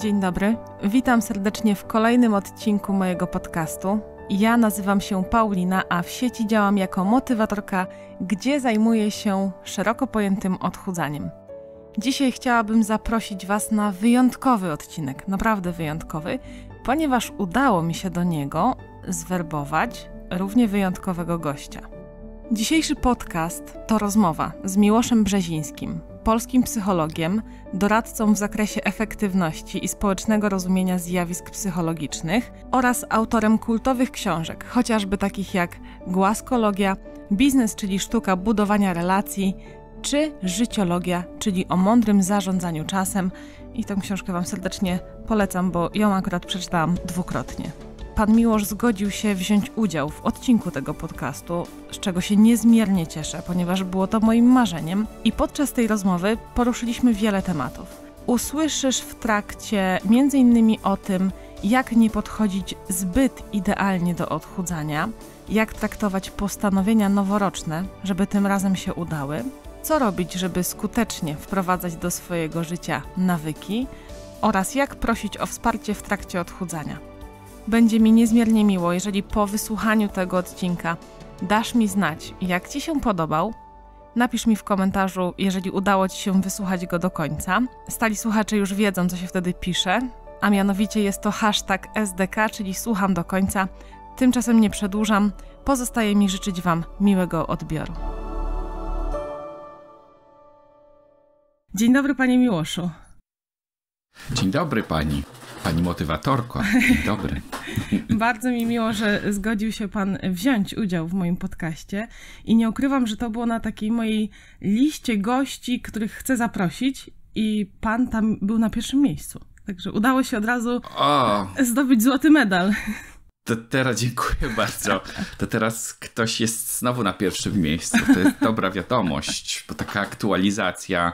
Dzień dobry, witam serdecznie w kolejnym odcinku mojego podcastu. Ja nazywam się Paulina, a w sieci działam jako motywatorka, gdzie zajmuję się szeroko pojętym odchudzaniem. Dzisiaj chciałabym zaprosić Was na wyjątkowy odcinek, naprawdę wyjątkowy, ponieważ udało mi się do niego zwerbować równie wyjątkowego gościa. Dzisiejszy podcast to rozmowa z Miłoszem Brzezińskim, polskim psychologiem, doradcą w zakresie efektywności i społecznego rozumienia zjawisk psychologicznych oraz autorem kultowych książek, chociażby takich jak Głaskologia, Biznes, czyli sztuka budowania relacji, czy Życiologia, czyli o mądrym zarządzaniu czasem. I tę książkę Wam serdecznie polecam, bo ją akurat przeczytałam dwukrotnie pan Miłosz zgodził się wziąć udział w odcinku tego podcastu, z czego się niezmiernie cieszę, ponieważ było to moim marzeniem i podczas tej rozmowy poruszyliśmy wiele tematów. Usłyszysz w trakcie m.in. o tym, jak nie podchodzić zbyt idealnie do odchudzania, jak traktować postanowienia noworoczne, żeby tym razem się udały, co robić, żeby skutecznie wprowadzać do swojego życia nawyki oraz jak prosić o wsparcie w trakcie odchudzania. Będzie mi niezmiernie miło, jeżeli po wysłuchaniu tego odcinka dasz mi znać, jak Ci się podobał. Napisz mi w komentarzu, jeżeli udało Ci się wysłuchać go do końca. Stali słuchacze już wiedzą, co się wtedy pisze, a mianowicie jest to hashtag SDK, czyli słucham do końca. Tymczasem nie przedłużam. Pozostaje mi życzyć Wam miłego odbioru. Dzień dobry, Panie Miłoszu. Dzień dobry Pani. Pani motywatorko, dobry. Bardzo mi miło, że zgodził się Pan wziąć udział w moim podcaście i nie ukrywam, że to było na takiej mojej liście gości, których chcę zaprosić i Pan tam był na pierwszym miejscu. Także udało się od razu o. zdobyć złoty medal. To teraz dziękuję bardzo. To teraz ktoś jest znowu na pierwszym miejscu. To jest dobra wiadomość, bo taka aktualizacja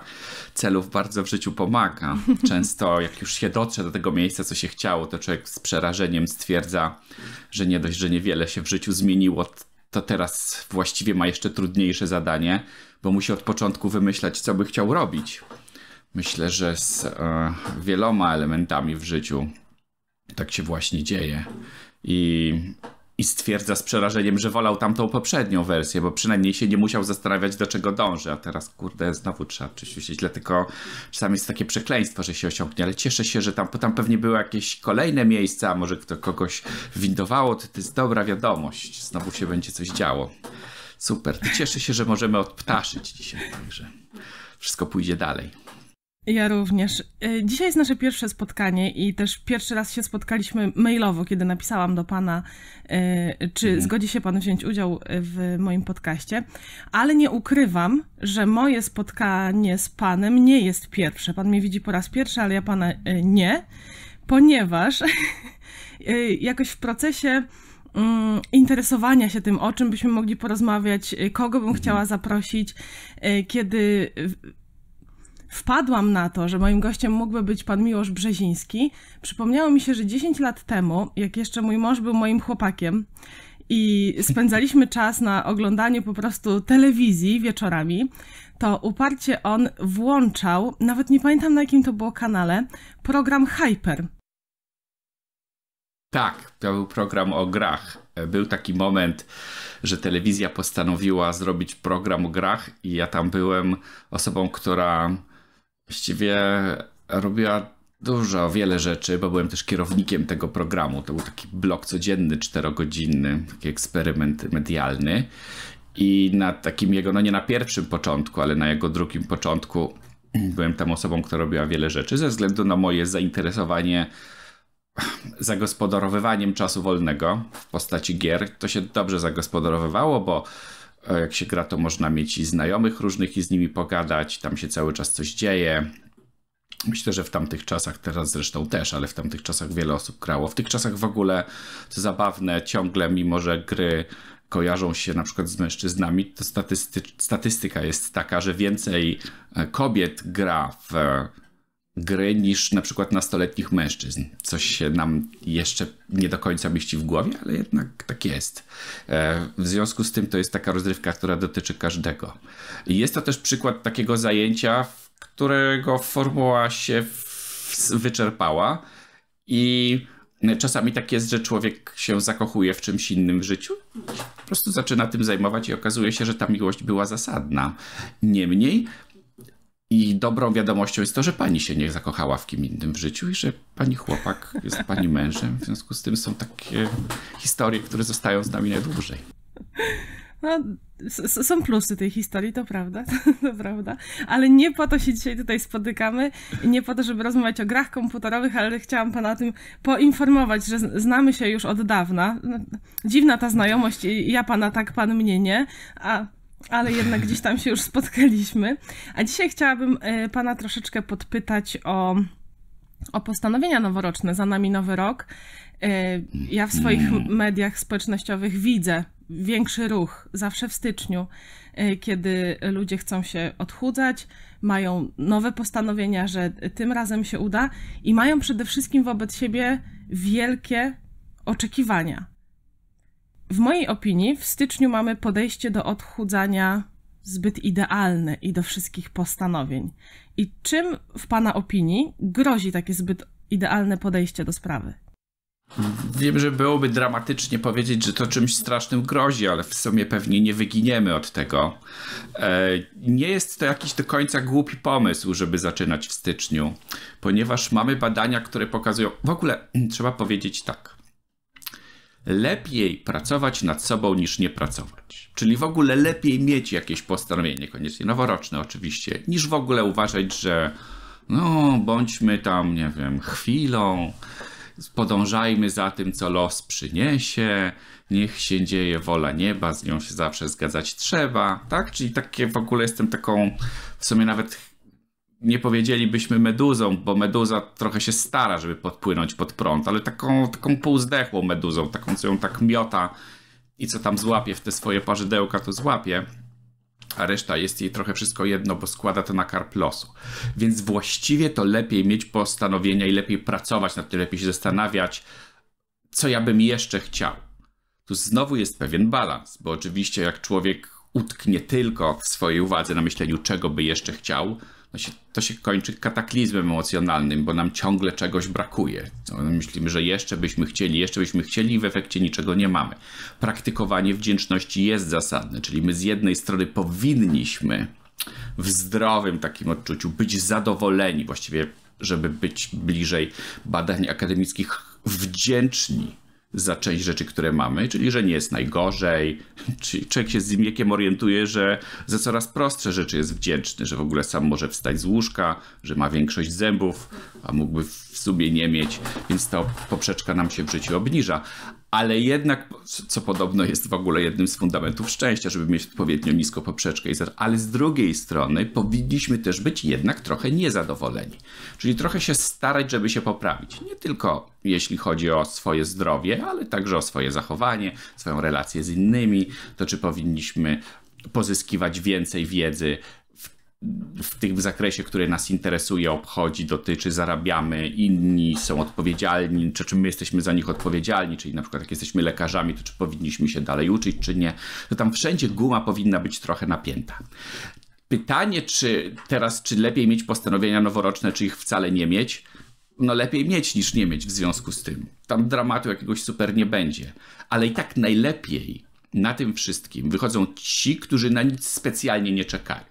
celów bardzo w życiu pomaga. Często, jak już się dotrze do tego miejsca, co się chciało, to człowiek z przerażeniem stwierdza, że nie dość, że niewiele się w życiu zmieniło, to teraz właściwie ma jeszcze trudniejsze zadanie, bo musi od początku wymyślać, co by chciał robić. Myślę, że z e, wieloma elementami w życiu tak się właśnie dzieje. I, I stwierdza z przerażeniem, że wolał tamtą poprzednią wersję, bo przynajmniej się nie musiał zastanawiać, do czego dąży. A teraz, kurde, znowu trzeba przyświecić. Dlatego czasami jest takie przekleństwo, że się osiągnie. Ale cieszę się, że tam, bo tam pewnie były jakieś kolejne miejsca, a może kto kogoś windowało. To, to jest dobra wiadomość. Znowu się będzie coś działo. Super. Cieszę się, że możemy odptaszyć dzisiaj. Także wszystko pójdzie dalej. Ja również. E, dzisiaj jest nasze pierwsze spotkanie i też pierwszy raz się spotkaliśmy mailowo, kiedy napisałam do pana, e, czy mhm. zgodzi się pan wziąć udział w moim podcaście, ale nie ukrywam, że moje spotkanie z panem nie jest pierwsze. Pan mnie widzi po raz pierwszy, ale ja pana e, nie, ponieważ jakoś w procesie mm, interesowania się tym, o czym byśmy mogli porozmawiać, kogo bym mhm. chciała zaprosić, kiedy wpadłam na to, że moim gościem mógłby być pan Miłosz Brzeziński, przypomniało mi się, że 10 lat temu, jak jeszcze mój mąż był moim chłopakiem, i spędzaliśmy czas na oglądaniu po prostu telewizji wieczorami, to uparcie on włączał, nawet nie pamiętam na jakim to było kanale, program Hyper. Tak, to był program o grach. Był taki moment, że telewizja postanowiła zrobić program o grach, i ja tam byłem osobą, która właściwie robiła dużo, wiele rzeczy, bo byłem też kierownikiem tego programu. To był taki blok codzienny, czterogodzinny, taki eksperyment medialny. I na takim jego, no nie na pierwszym początku, ale na jego drugim początku byłem tam osobą, która robiła wiele rzeczy ze względu na moje zainteresowanie zagospodarowywaniem czasu wolnego w postaci gier. To się dobrze zagospodarowywało, bo E, jak się gra, to można mieć i znajomych różnych i z nimi pogadać, tam się cały czas coś dzieje. Myślę, że w tamtych czasach, teraz zresztą też, ale w tamtych czasach wiele osób grało. W tych czasach w ogóle to zabawne, ciągle, mimo że gry kojarzą się na przykład z mężczyznami, to statystyka jest taka, że więcej e, kobiet gra w gry niż na przykład nastoletnich mężczyzn. Coś się nam jeszcze nie do końca mieści w głowie, ale jednak tak jest. E, w związku z tym to jest taka rozrywka, która dotyczy każdego. jest to też przykład takiego zajęcia, którego formuła się wyczerpała i e, czasami tak jest, że człowiek się zakochuje w czymś innym w życiu, po prostu zaczyna tym zajmować i okazuje się, że ta miłość była zasadna. Niemniej i dobrą wiadomością jest to, że pani się nie zakochała w kim innym w życiu i że pani chłopak jest pani mężem. W związku z tym są takie historie, które zostają z nami najdłużej. No, są plusy tej historii, to prawda, to prawda. Ale nie po to się dzisiaj tutaj spotykamy, nie po to, żeby rozmawiać o grach komputerowych, ale chciałam pana o tym poinformować, że znamy się już od dawna. No, dziwna ta znajomość, ja pana tak, pan mnie nie. A ale jednak gdzieś tam się już spotkaliśmy. A dzisiaj chciałabym e, Pana troszeczkę podpytać o, o postanowienia noworoczne. Za nami nowy rok. E, ja w swoich mm. mediach społecznościowych widzę większy ruch zawsze w styczniu, e, kiedy ludzie chcą się odchudzać, mają nowe postanowienia, że tym razem się uda i mają przede wszystkim wobec siebie wielkie oczekiwania. W mojej opinii w styczniu mamy podejście do odchudzania zbyt idealne i do wszystkich postanowień. I czym w Pana opinii grozi takie zbyt idealne podejście do sprawy? Wiem, że byłoby dramatycznie powiedzieć, że to czymś strasznym grozi, ale w sumie pewnie nie wyginiemy od tego. E, nie jest to jakiś do końca głupi pomysł, żeby zaczynać w styczniu, ponieważ mamy badania, które pokazują. W ogóle trzeba powiedzieć tak lepiej pracować nad sobą niż nie pracować. Czyli w ogóle lepiej mieć jakieś postanowienie, koniecznie noworoczne oczywiście, niż w ogóle uważać, że no bądźmy tam, nie wiem, chwilą, podążajmy za tym, co los przyniesie, niech się dzieje wola nieba, z nią się zawsze zgadzać trzeba, tak? Czyli takie w ogóle jestem taką w sumie nawet nie powiedzielibyśmy meduzą, bo meduza trochę się stara, żeby podpłynąć pod prąd, ale taką, taką półzdechłą meduzą, taką, co ją tak miota i co tam złapie w te swoje parzydełka, to złapie. A reszta jest jej trochę wszystko jedno, bo składa to na karp losu. Więc właściwie to lepiej mieć postanowienia i lepiej pracować nad tym, lepiej się zastanawiać, co ja bym jeszcze chciał. Tu znowu jest pewien balans, bo oczywiście jak człowiek utknie tylko w swojej uwadze na myśleniu, czego by jeszcze chciał, to się, to się kończy kataklizmem emocjonalnym, bo nam ciągle czegoś brakuje. Myślimy, że jeszcze byśmy chcieli, jeszcze byśmy chcieli i w efekcie niczego nie mamy. Praktykowanie wdzięczności jest zasadne, czyli my z jednej strony powinniśmy w zdrowym takim odczuciu być zadowoleni, właściwie żeby być bliżej badań akademickich, wdzięczni za część rzeczy, które mamy, czyli że nie jest najgorzej, czyli człowiek się z wiekiem orientuje, że za coraz prostsze rzeczy jest wdzięczny, że w ogóle sam może wstać z łóżka, że ma większość zębów, a mógłby w sumie nie mieć, więc ta poprzeczka nam się w życiu obniża ale jednak, co podobno jest w ogóle jednym z fundamentów szczęścia, żeby mieć odpowiednio nisko poprzeczkę, ale z drugiej strony powinniśmy też być jednak trochę niezadowoleni. Czyli trochę się starać, żeby się poprawić. Nie tylko jeśli chodzi o swoje zdrowie, ale także o swoje zachowanie, swoją relację z innymi, to czy powinniśmy pozyskiwać więcej wiedzy, w tym zakresie, który nas interesuje, obchodzi, dotyczy, zarabiamy, inni są odpowiedzialni, czy, czy my jesteśmy za nich odpowiedzialni, czyli na przykład jak jesteśmy lekarzami, to czy powinniśmy się dalej uczyć, czy nie, to tam wszędzie guma powinna być trochę napięta. Pytanie, czy teraz, czy lepiej mieć postanowienia noworoczne, czy ich wcale nie mieć? No lepiej mieć niż nie mieć w związku z tym. Tam dramatu jakiegoś super nie będzie. Ale i tak najlepiej na tym wszystkim wychodzą ci, którzy na nic specjalnie nie czekają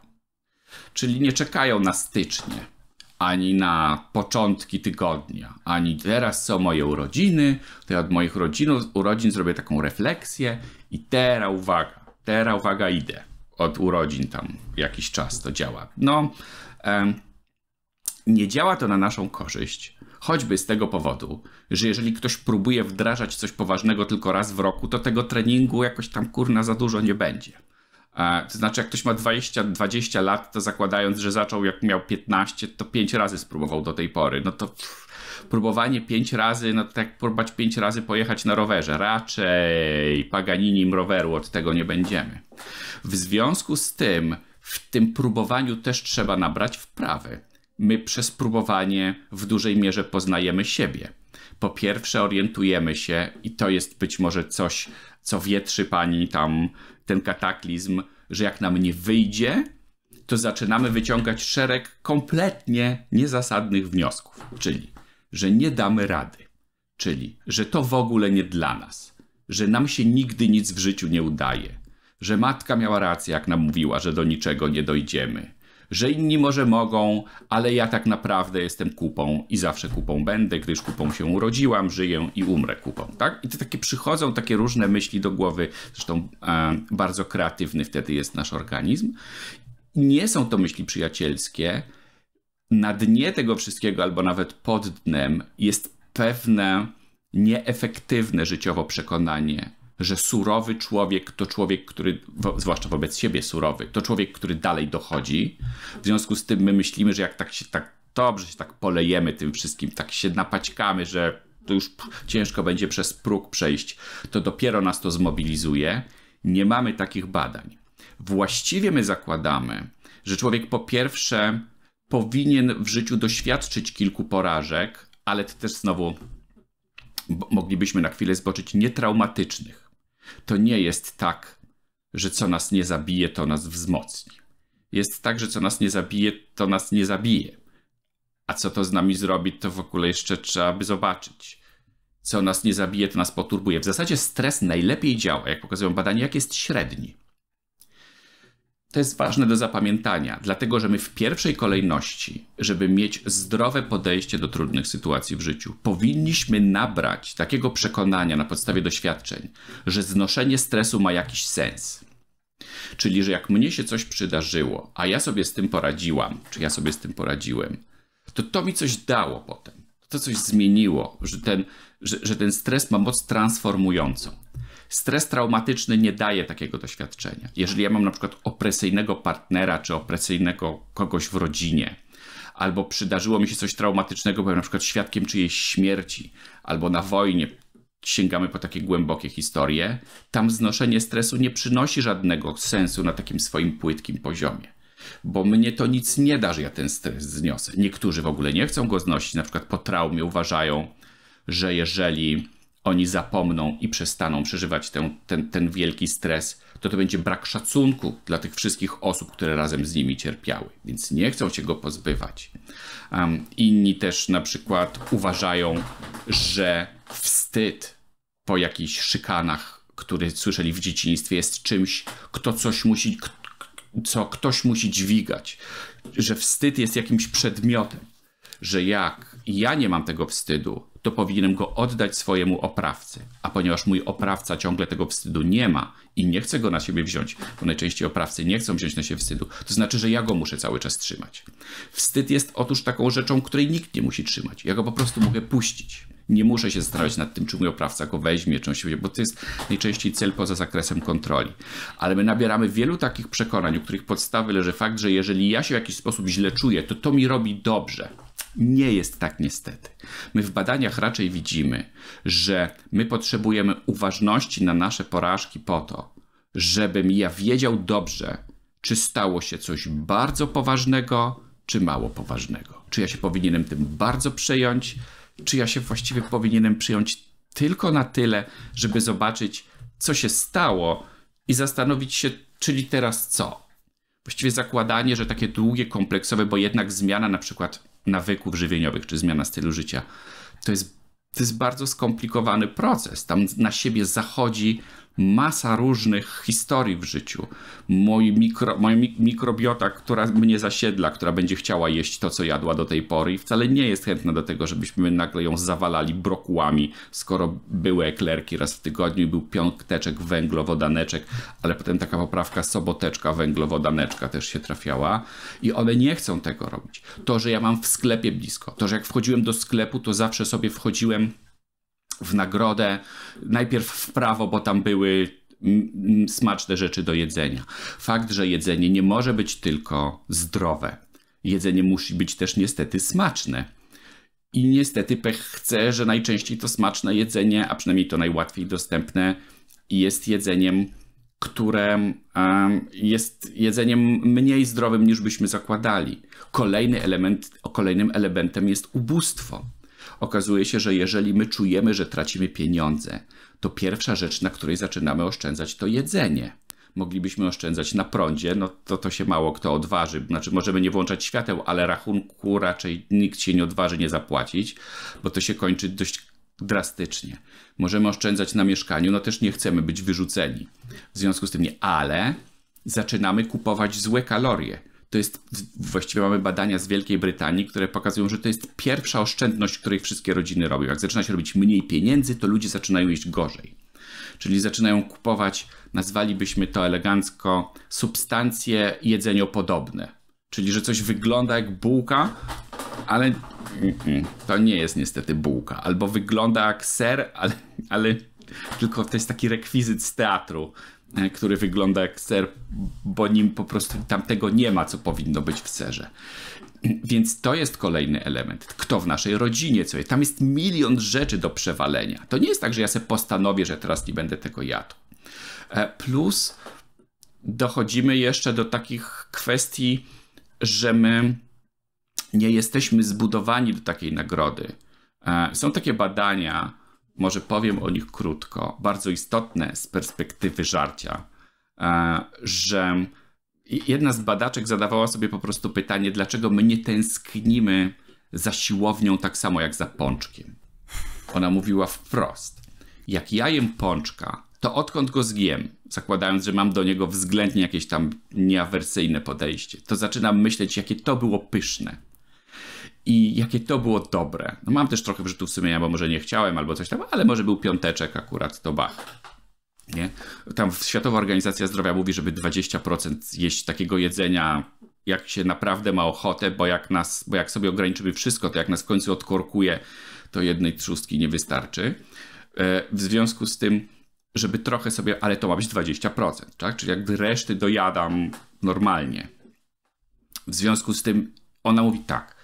Czyli nie czekają na stycznie, ani na początki tygodnia, ani teraz są moje urodziny, to ja od moich urodzin zrobię taką refleksję i teraz uwaga, teraz uwaga idę. Od urodzin tam jakiś czas to działa. No, em, nie działa to na naszą korzyść, choćby z tego powodu, że jeżeli ktoś próbuje wdrażać coś poważnego tylko raz w roku, to tego treningu jakoś tam kurna za dużo nie będzie. To znaczy, jak ktoś ma 20, 20 lat, to zakładając, że zaczął jak miał 15, to 5 razy spróbował do tej pory. No to pff, próbowanie 5 razy, no to jak próbować 5 razy pojechać na rowerze. Raczej Paganinim roweru od tego nie będziemy. W związku z tym, w tym próbowaniu też trzeba nabrać wprawy. My przez próbowanie w dużej mierze poznajemy siebie. Po pierwsze, orientujemy się, i to jest być może coś, co wietrzy pani tam ten kataklizm, że jak nam nie wyjdzie, to zaczynamy wyciągać szereg kompletnie niezasadnych wniosków, czyli że nie damy rady, czyli że to w ogóle nie dla nas, że nam się nigdy nic w życiu nie udaje, że matka miała rację, jak nam mówiła, że do niczego nie dojdziemy, że inni może mogą, ale ja tak naprawdę jestem kupą i zawsze kupą będę, gdyż kupą się urodziłam, żyję i umrę kupą. Tak? I to takie przychodzą takie różne myśli do głowy, zresztą e, bardzo kreatywny wtedy jest nasz organizm. Nie są to myśli przyjacielskie. Na dnie tego wszystkiego, albo nawet pod dnem, jest pewne nieefektywne życiowo przekonanie, że surowy człowiek to człowiek, który, zwłaszcza wobec siebie surowy, to człowiek, który dalej dochodzi. W związku z tym my myślimy, że jak tak się tak dobrze się tak polejemy tym wszystkim, tak się napaćkamy, że to już ciężko będzie przez próg przejść, to dopiero nas to zmobilizuje. Nie mamy takich badań. Właściwie my zakładamy, że człowiek po pierwsze powinien w życiu doświadczyć kilku porażek, ale też znowu moglibyśmy na chwilę zboczyć, nietraumatycznych. To nie jest tak, że co nas nie zabije, to nas wzmocni. Jest tak, że co nas nie zabije, to nas nie zabije. A co to z nami zrobić, to w ogóle jeszcze trzeba by zobaczyć. Co nas nie zabije, to nas poturbuje. W zasadzie stres najlepiej działa, jak pokazują badania, jak jest średni. To jest ważne do zapamiętania, dlatego że my w pierwszej kolejności, żeby mieć zdrowe podejście do trudnych sytuacji w życiu, powinniśmy nabrać takiego przekonania na podstawie doświadczeń, że znoszenie stresu ma jakiś sens. Czyli, że jak mnie się coś przydarzyło, a ja sobie z tym poradziłam, czy ja sobie z tym poradziłem, to to mi coś dało potem. To coś zmieniło, że ten, że, że ten stres ma moc transformującą. Stres traumatyczny nie daje takiego doświadczenia. Jeżeli ja mam na przykład opresyjnego partnera czy opresyjnego kogoś w rodzinie, albo przydarzyło mi się coś traumatycznego, byłem na przykład świadkiem czyjejś śmierci, albo na wojnie, sięgamy po takie głębokie historie, tam znoszenie stresu nie przynosi żadnego sensu na takim swoim płytkim poziomie. Bo mnie to nic nie da, że ja ten stres zniosę. Niektórzy w ogóle nie chcą go znosić, na przykład po traumie uważają, że jeżeli oni zapomną i przestaną przeżywać ten, ten, ten wielki stres, to to będzie brak szacunku dla tych wszystkich osób, które razem z nimi cierpiały, więc nie chcą się go pozbywać. Um, inni też na przykład uważają, że wstyd po jakichś szykanach, który słyszeli w dzieciństwie, jest czymś, kto coś musi, co ktoś musi dźwigać, że wstyd jest jakimś przedmiotem, że jak ja nie mam tego wstydu, to powinienem go oddać swojemu oprawcy. A ponieważ mój oprawca ciągle tego wstydu nie ma i nie chce go na siebie wziąć, bo najczęściej oprawcy nie chcą wziąć na siebie wstydu, to znaczy, że ja go muszę cały czas trzymać. Wstyd jest otóż taką rzeczą, której nikt nie musi trzymać. Ja go po prostu mogę puścić. Nie muszę się zastanawiać nad tym, czy mój oprawca go weźmie, czy on się weźmie, bo to jest najczęściej cel poza zakresem kontroli. Ale my nabieramy wielu takich przekonań, u których podstawy leży fakt, że jeżeli ja się w jakiś sposób źle czuję, to to mi robi dobrze nie jest tak niestety. My w badaniach raczej widzimy, że my potrzebujemy uważności na nasze porażki po to, żebym ja wiedział dobrze, czy stało się coś bardzo poważnego, czy mało poważnego. Czy ja się powinienem tym bardzo przejąć, czy ja się właściwie powinienem przyjąć tylko na tyle, żeby zobaczyć, co się stało i zastanowić się, czyli teraz co. Właściwie zakładanie, że takie długie, kompleksowe, bo jednak zmiana na przykład nawyków żywieniowych czy zmiana stylu życia. To jest, to jest bardzo skomplikowany proces. Tam na siebie zachodzi masa różnych historii w życiu. Mój mikro, moja mikrobiota, która mnie zasiedla, która będzie chciała jeść to, co jadła do tej pory i wcale nie jest chętna do tego, żebyśmy nagle ją zawalali brokułami, skoro były eklerki raz w tygodniu i był piąteczek węglowodaneczek, ale potem taka poprawka soboteczka węglowodaneczka też się trafiała i one nie chcą tego robić. To, że ja mam w sklepie blisko, to, że jak wchodziłem do sklepu, to zawsze sobie wchodziłem w nagrodę. Najpierw w prawo, bo tam były smaczne rzeczy do jedzenia. Fakt, że jedzenie nie może być tylko zdrowe. Jedzenie musi być też niestety smaczne. I niestety pech chce, że najczęściej to smaczne jedzenie, a przynajmniej to najłatwiej dostępne, jest jedzeniem, które jest jedzeniem mniej zdrowym niż byśmy zakładali. Kolejny element, kolejnym elementem jest ubóstwo okazuje się, że jeżeli my czujemy, że tracimy pieniądze, to pierwsza rzecz, na której zaczynamy oszczędzać, to jedzenie moglibyśmy oszczędzać na prądzie, no to to się mało kto odważy. Znaczy, możemy nie włączać świateł, ale rachunku raczej nikt się nie odważy nie zapłacić, bo to się kończy dość drastycznie. Możemy oszczędzać na mieszkaniu, no też nie chcemy być wyrzuceni. W związku z tym nie, ale zaczynamy kupować złe kalorie to jest, właściwie mamy badania z Wielkiej Brytanii, które pokazują, że to jest pierwsza oszczędność, której wszystkie rodziny robią. Jak zaczyna się robić mniej pieniędzy, to ludzie zaczynają jeść gorzej. Czyli zaczynają kupować, nazwalibyśmy to elegancko, substancje jedzeniopodobne. Czyli, że coś wygląda jak bułka, ale to nie jest niestety bułka. Albo wygląda jak ser, ale, ale tylko to jest taki rekwizyt z teatru, E, który wygląda jak ser, bo nim po prostu tam tego nie ma, co powinno być w serze. Więc to jest kolejny element. Kto w naszej rodzinie, co jest. Tam jest milion rzeczy do przewalenia. To nie jest tak, że ja sobie postanowię, że teraz nie będę tego jadł. E, plus dochodzimy jeszcze do takich kwestii, że my nie jesteśmy zbudowani do takiej nagrody. E, są takie badania, może powiem o nich krótko, bardzo istotne z perspektywy żarcia, e, że jedna z badaczek zadawała sobie po prostu pytanie, dlaczego my nie tęsknimy za siłownią tak samo jak za pączkiem. Ona mówiła wprost: Jak ja jem pączka, to odkąd go zjem, zakładając, że mam do niego względnie jakieś tam nieawersyjne podejście, to zaczynam myśleć, jakie to było pyszne i jakie to było dobre. No mam też trochę wyrzutów sumienia, bo może nie chciałem albo coś tam, ale może był piąteczek akurat, to Bach. Nie? Tam Światowa Organizacja Zdrowia mówi, żeby 20% jeść takiego jedzenia, jak się naprawdę ma ochotę, bo jak, nas, bo jak sobie ograniczymy wszystko, to jak nas w końcu odkorkuje, to jednej trzustki nie wystarczy. E, w związku z tym, żeby trochę sobie, ale to ma być 20%, tak? Czyli jakby reszty dojadam normalnie. W związku z tym ona mówi tak,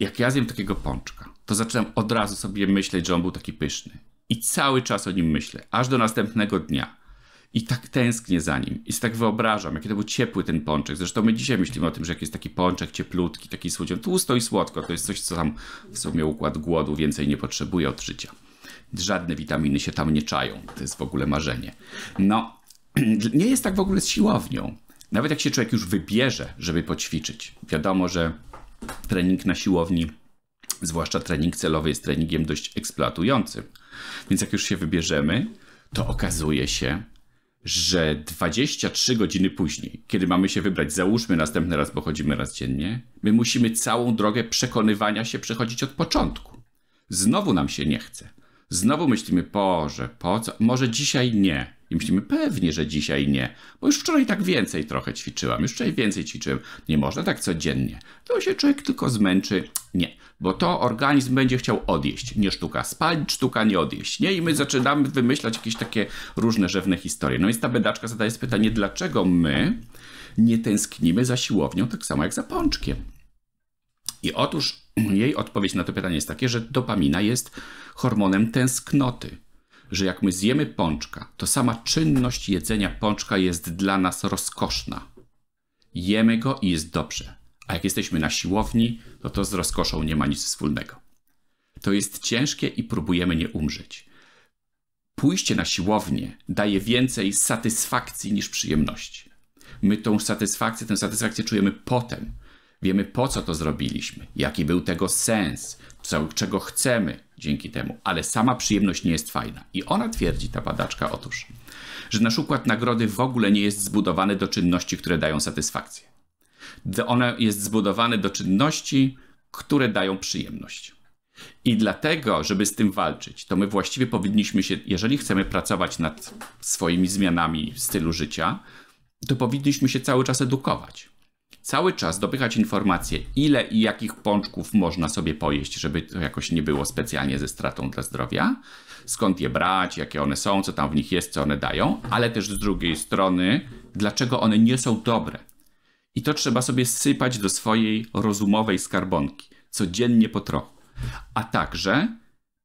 jak ja zjem takiego pączka, to zaczynam od razu sobie myśleć, że on był taki pyszny. I cały czas o nim myślę, aż do następnego dnia. I tak tęsknię za nim. I tak wyobrażam, jaki to był ciepły ten pączek. Zresztą my dzisiaj myślimy o tym, że jak jest taki pączek cieplutki, taki słodziony, tłusto i słodko, to jest coś, co tam w sumie układ głodu więcej nie potrzebuje od życia. Żadne witaminy się tam nie czają. To jest w ogóle marzenie. No, nie jest tak w ogóle z siłownią. Nawet jak się człowiek już wybierze, żeby poćwiczyć, wiadomo, że trening na siłowni, zwłaszcza trening celowy, jest treningiem dość eksploatującym. Więc jak już się wybierzemy, to okazuje się, że 23 godziny później, kiedy mamy się wybrać, załóżmy następny raz, bo chodzimy raz dziennie, my musimy całą drogę przekonywania się przechodzić od początku. Znowu nam się nie chce. Znowu myślimy, Boże, po co? Może dzisiaj nie. I myślimy, pewnie, że dzisiaj nie, bo już wczoraj tak więcej trochę ćwiczyłam, już wczoraj więcej ćwiczyłem. Nie można tak codziennie. To się człowiek tylko zmęczy. Nie, bo to organizm będzie chciał odjeść. Nie sztuka spalić, sztuka nie odjeść. Nie? I my zaczynamy wymyślać jakieś takie różne rzewne historie. No i ta bedaczka zadaje sobie pytanie, dlaczego my nie tęsknimy za siłownią tak samo jak za pączkiem? I otóż jej odpowiedź na to pytanie jest takie, że dopamina jest hormonem tęsknoty że jak my zjemy pączka, to sama czynność jedzenia pączka jest dla nas rozkoszna. Jemy go i jest dobrze. A jak jesteśmy na siłowni, to no to z rozkoszą nie ma nic wspólnego. To jest ciężkie i próbujemy nie umrzeć. Pójście na siłownię daje więcej satysfakcji niż przyjemności. My tą satysfakcję, tę satysfakcję czujemy potem. Wiemy po co to zrobiliśmy, jaki był tego sens, czego chcemy dzięki temu, ale sama przyjemność nie jest fajna. I ona twierdzi, ta badaczka, otóż, że nasz układ nagrody w ogóle nie jest zbudowany do czynności, które dają satysfakcję. Ona jest zbudowany do czynności, które dają przyjemność. I dlatego, żeby z tym walczyć, to my właściwie powinniśmy się, jeżeli chcemy pracować nad swoimi zmianami stylu życia, to powinniśmy się cały czas edukować cały czas dopychać informacje, ile i jakich pączków można sobie pojeść, żeby to jakoś nie było specjalnie ze stratą dla zdrowia, skąd je brać, jakie one są, co tam w nich jest, co one dają, ale też z drugiej strony, dlaczego one nie są dobre. I to trzeba sobie sypać do swojej rozumowej skarbonki, codziennie po trochu. A także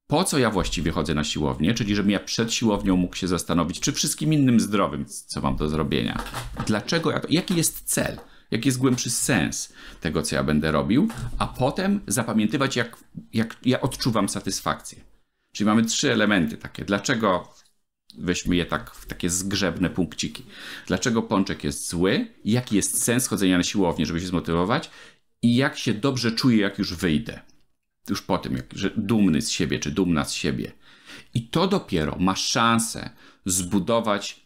po co ja właściwie chodzę na siłownię, czyli żebym ja przed siłownią mógł się zastanowić, czy wszystkim innym zdrowym, co mam do zrobienia. Dlaczego, jaki jest cel? jaki jest głębszy sens tego, co ja będę robił, a potem zapamiętywać, jak, jak ja odczuwam satysfakcję. Czyli mamy trzy elementy takie. Dlaczego weźmy je tak w takie zgrzebne punkciki. Dlaczego pączek jest zły? Jaki jest sens chodzenia na siłownię, żeby się zmotywować? I jak się dobrze czuję, jak już wyjdę? Już po tym, jak, że dumny z siebie, czy dumna z siebie. I to dopiero ma szansę zbudować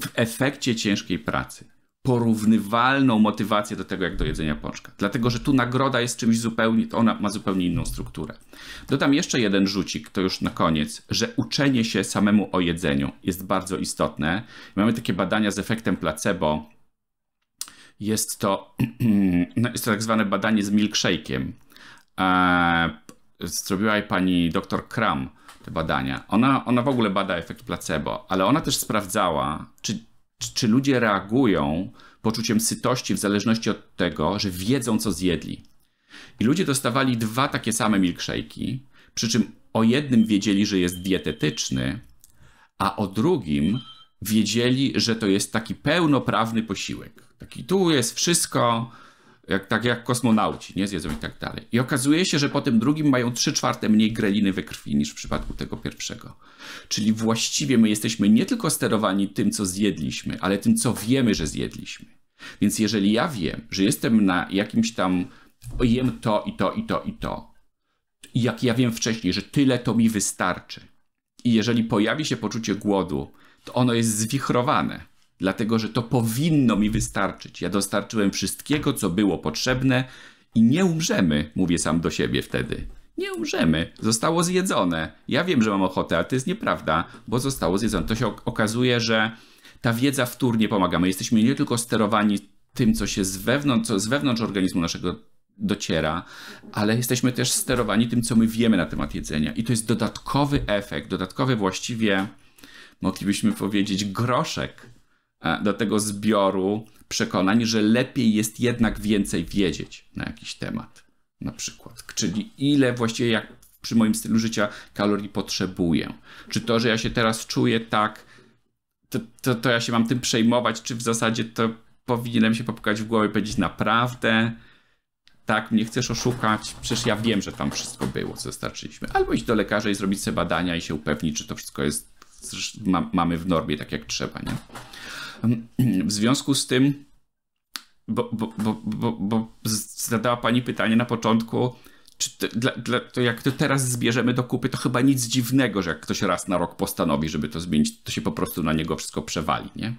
w efekcie ciężkiej pracy porównywalną motywację do tego, jak do jedzenia pączka. Dlatego, że tu nagroda jest czymś zupełnie, ona ma zupełnie inną strukturę. Dodam jeszcze jeden rzucik, to już na koniec, że uczenie się samemu o jedzeniu jest bardzo istotne. Mamy takie badania z efektem placebo. Jest to, no, jest to tak zwane badanie z milkshake'iem. E, zrobiła je pani dr Kram te badania. Ona, ona w ogóle bada efekt placebo, ale ona też sprawdzała, czy czy, ludzie reagują poczuciem sytości w zależności od tego, że wiedzą, co zjedli. I ludzie dostawali dwa takie same milkszejki, przy czym o jednym wiedzieli, że jest dietetyczny, a o drugim wiedzieli, że to jest taki pełnoprawny posiłek. Taki tu jest wszystko, jak, tak jak kosmonauci, nie zjedzą i tak dalej. I okazuje się, że po tym drugim mają 3 czwarte mniej greliny we krwi niż w przypadku tego pierwszego. Czyli właściwie my jesteśmy nie tylko sterowani tym, co zjedliśmy, ale tym, co wiemy, że zjedliśmy. Więc jeżeli ja wiem, że jestem na jakimś tam, jem to i to i to i to, i jak ja wiem wcześniej, że tyle to mi wystarczy, i jeżeli pojawi się poczucie głodu, to ono jest zwichrowane dlatego że to powinno mi wystarczyć. Ja dostarczyłem wszystkiego, co było potrzebne i nie umrzemy, mówię sam do siebie wtedy. Nie umrzemy, zostało zjedzone. Ja wiem, że mam ochotę, ale to jest nieprawda, bo zostało zjedzone. To się okazuje, że ta wiedza wtórnie pomaga. My jesteśmy nie tylko sterowani tym, co się z wewnątrz, co z wewnątrz organizmu naszego dociera, ale jesteśmy też sterowani tym, co my wiemy na temat jedzenia. I to jest dodatkowy efekt, dodatkowy właściwie, moglibyśmy powiedzieć, groszek E, do tego zbioru przekonań, że lepiej jest jednak więcej wiedzieć na jakiś temat, na przykład. Czyli ile właściwie jak przy moim stylu życia kalorii potrzebuję. Czy to, że ja się teraz czuję tak, to, to, to ja się mam tym przejmować, czy w zasadzie to powinienem się popukać w głowę i powiedzieć naprawdę, tak, mnie chcesz oszukać, przecież ja wiem, że tam wszystko było, co dostarczyliśmy. Albo iść do lekarza i zrobić sobie badania i się upewnić, czy to wszystko jest, ma, mamy w normie tak jak trzeba, nie? W związku z tym, bo, bo, bo, bo zadała pani pytanie na początku, czy to, dla, dla, to jak to teraz zbierzemy do kupy, to chyba nic dziwnego, że jak ktoś raz na rok postanowi, żeby to zmienić, to się po prostu na niego wszystko przewali, nie?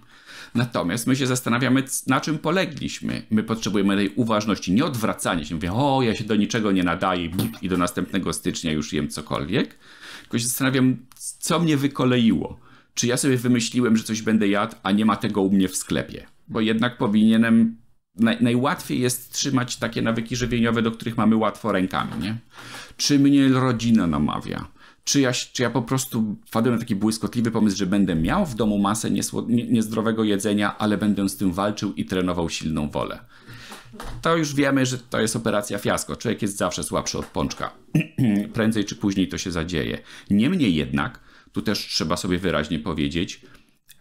Natomiast my się zastanawiamy, na czym polegliśmy. My potrzebujemy tej uważności, nie odwracania się. Mówię, o, ja się do niczego nie nadaję i do następnego stycznia już jem cokolwiek. Tylko się zastanawiam, co mnie wykoleiło czy ja sobie wymyśliłem, że coś będę jadł, a nie ma tego u mnie w sklepie. Bo jednak powinienem. Naj, najłatwiej jest trzymać takie nawyki żywieniowe, do których mamy łatwo rękami, nie? Czy mnie rodzina namawia? Czy ja, czy ja po prostu wpadłem na taki błyskotliwy pomysł, że będę miał w domu masę niesło, nie, niezdrowego jedzenia, ale będę z tym walczył i trenował silną wolę? to już wiemy, że to jest operacja fiasko. Człowiek jest zawsze słabszy od pączka. Prędzej czy później to się zadzieje. Niemniej jednak tu też trzeba sobie wyraźnie powiedzieć,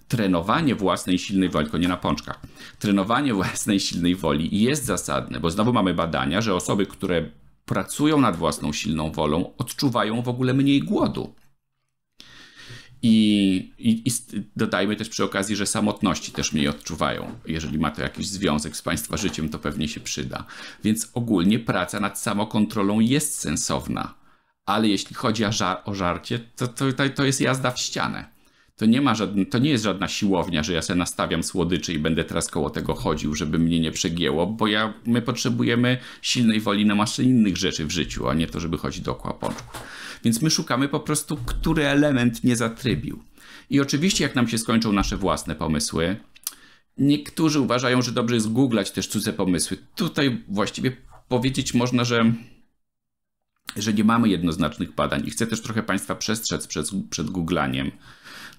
trenowanie własnej silnej woli, tylko nie na pączkach, trenowanie własnej silnej woli jest zasadne, bo znowu mamy badania, że osoby, które pracują nad własną silną wolą, odczuwają w ogóle mniej głodu. I, i, I, dodajmy też przy okazji, że samotności też mniej odczuwają. Jeżeli ma to jakiś związek z Państwa życiem, to pewnie się przyda. Więc ogólnie praca nad samokontrolą jest sensowna ale jeśli chodzi o, żar o żarcie, to, to, to, jest jazda w ścianę. To nie, ma żadne, to nie jest żadna siłownia, że ja sobie nastawiam słodyczy i będę teraz koło tego chodził, żeby mnie nie przegięło, bo ja, my potrzebujemy silnej woli na maszyn innych rzeczy w życiu, a nie to, żeby chodzić do pączków. Więc my szukamy po prostu, który element nie zatrybił. I oczywiście, jak nam się skończą nasze własne pomysły, niektórzy uważają, że dobrze jest googlać też cudze pomysły. Tutaj właściwie powiedzieć można, że że nie mamy jednoznacznych badań i chcę też trochę Państwa przestrzec przed, przed googlaniem,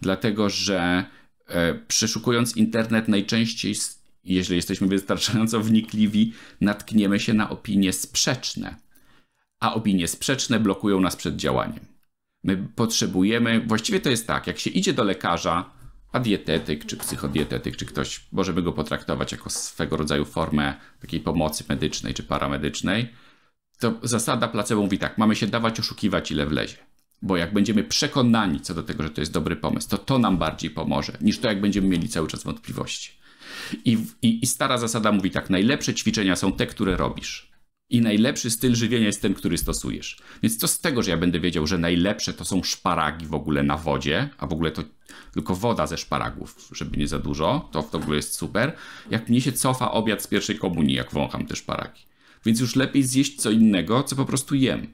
dlatego że e, przeszukując internet najczęściej, jeśli jesteśmy wystarczająco wnikliwi, natkniemy się na opinie sprzeczne, a opinie sprzeczne blokują nas przed działaniem. My potrzebujemy, właściwie to jest tak, jak się idzie do lekarza, a dietetyk czy psychodietetyk, czy ktoś, możemy go potraktować jako swego rodzaju formę takiej pomocy medycznej czy paramedycznej, to zasada placebo mówi tak, mamy się dawać oszukiwać ile wlezie. Bo jak będziemy przekonani co do tego, że to jest dobry pomysł, to to nam bardziej pomoże, niż to jak będziemy mieli cały czas wątpliwości. I, i, I, stara zasada mówi tak: najlepsze ćwiczenia są te, które robisz. I najlepszy styl żywienia jest ten, który stosujesz. Więc co z tego, że ja będę wiedział, że najlepsze to są szparagi w ogóle na wodzie, a w ogóle to tylko woda ze szparagów, żeby nie za dużo, to w ogóle jest super. Jak mnie się cofa obiad z pierwszej komunii, jak wącham te szparagi. Więc już lepiej zjeść co innego, co po prostu jem,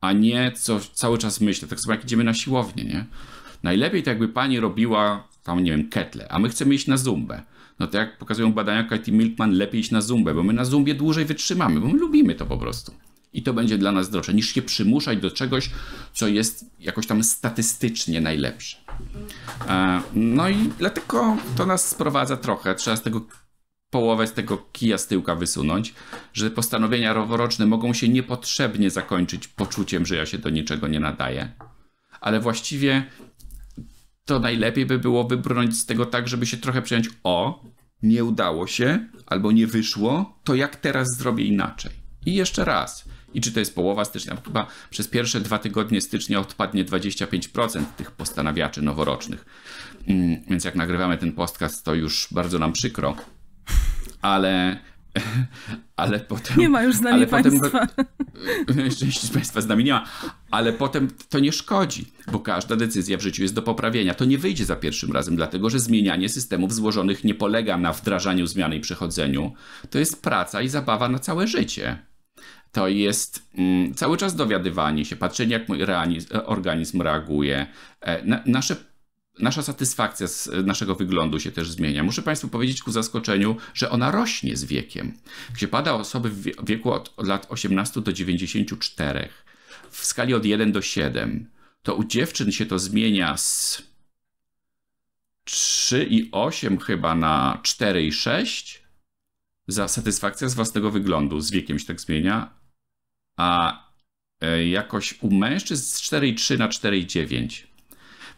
a nie co cały czas myślę. Tak samo jak idziemy na siłownię, nie? Najlepiej to jakby pani robiła tam, nie wiem, ketle, a my chcemy iść na zumbę. No to jak pokazują badania Katie Milkman, lepiej iść na zumbę, bo my na zumbie dłużej wytrzymamy, bo my lubimy to po prostu. I to będzie dla nas droższe, niż się przymuszać do czegoś, co jest jakoś tam statystycznie najlepsze. E, no i dlatego to nas sprowadza trochę. Trzeba z tego połowę z tego kija z tyłka wysunąć, że postanowienia noworoczne mogą się niepotrzebnie zakończyć poczuciem, że ja się do niczego nie nadaję. Ale właściwie to najlepiej by było wybrnąć z tego tak, żeby się trochę przyjąć o, nie udało się albo nie wyszło, to jak teraz zrobię inaczej? I jeszcze raz. I czy to jest połowa stycznia? Chyba przez pierwsze dwa tygodnie stycznia odpadnie 25% tych postanawiaczy noworocznych. Mm, więc jak nagrywamy ten podcast, to już bardzo nam przykro, ale ale potem... Nie ma już z nami państwa. Potem, szczęście państwa z nami nie ma, ale potem to nie szkodzi, bo każda decyzja w życiu jest do poprawienia. To nie wyjdzie za pierwszym razem, dlatego że zmienianie systemów złożonych nie polega na wdrażaniu zmiany i przechodzeniu. To jest praca i zabawa na całe życie. To jest mm, cały czas dowiadywanie się, patrzenie jak mój organizm reaguje. E, na, nasze nasza satysfakcja z e, naszego wyglądu się też zmienia. Muszę Państwu powiedzieć ku zaskoczeniu, że ona rośnie z wiekiem. Gdzie pada osoby w wieku od, od lat 18 do 94, w skali od 1 do 7, to u dziewczyn się to zmienia z 3,8 chyba na 4,6. Za satysfakcja z własnego wyglądu z wiekiem się tak zmienia, a e, jakoś u mężczyzn z 4,3 na 4,9.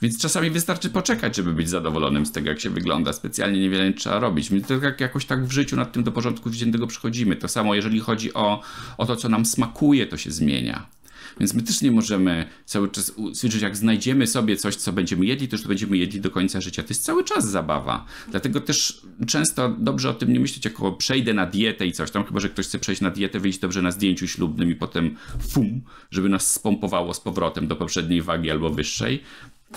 Więc czasami wystarczy poczekać, żeby być zadowolonym z tego, jak się wygląda. Specjalnie niewiele trzeba robić. My to jak jakoś tak w życiu nad tym do porządku wziętego przychodzimy. To samo, jeżeli chodzi o, o to, co nam smakuje, to się zmienia. Więc my też nie możemy cały czas usłyszeć, jak znajdziemy sobie coś, co będziemy jedli, to już to będziemy jedli do końca życia. To jest cały czas zabawa. Dlatego też często dobrze o tym nie myśleć, jako przejdę na dietę i coś tam, chyba że ktoś chce przejść na dietę, wyjść dobrze na zdjęciu ślubnym i potem fum, żeby nas spompowało z powrotem do poprzedniej wagi albo wyższej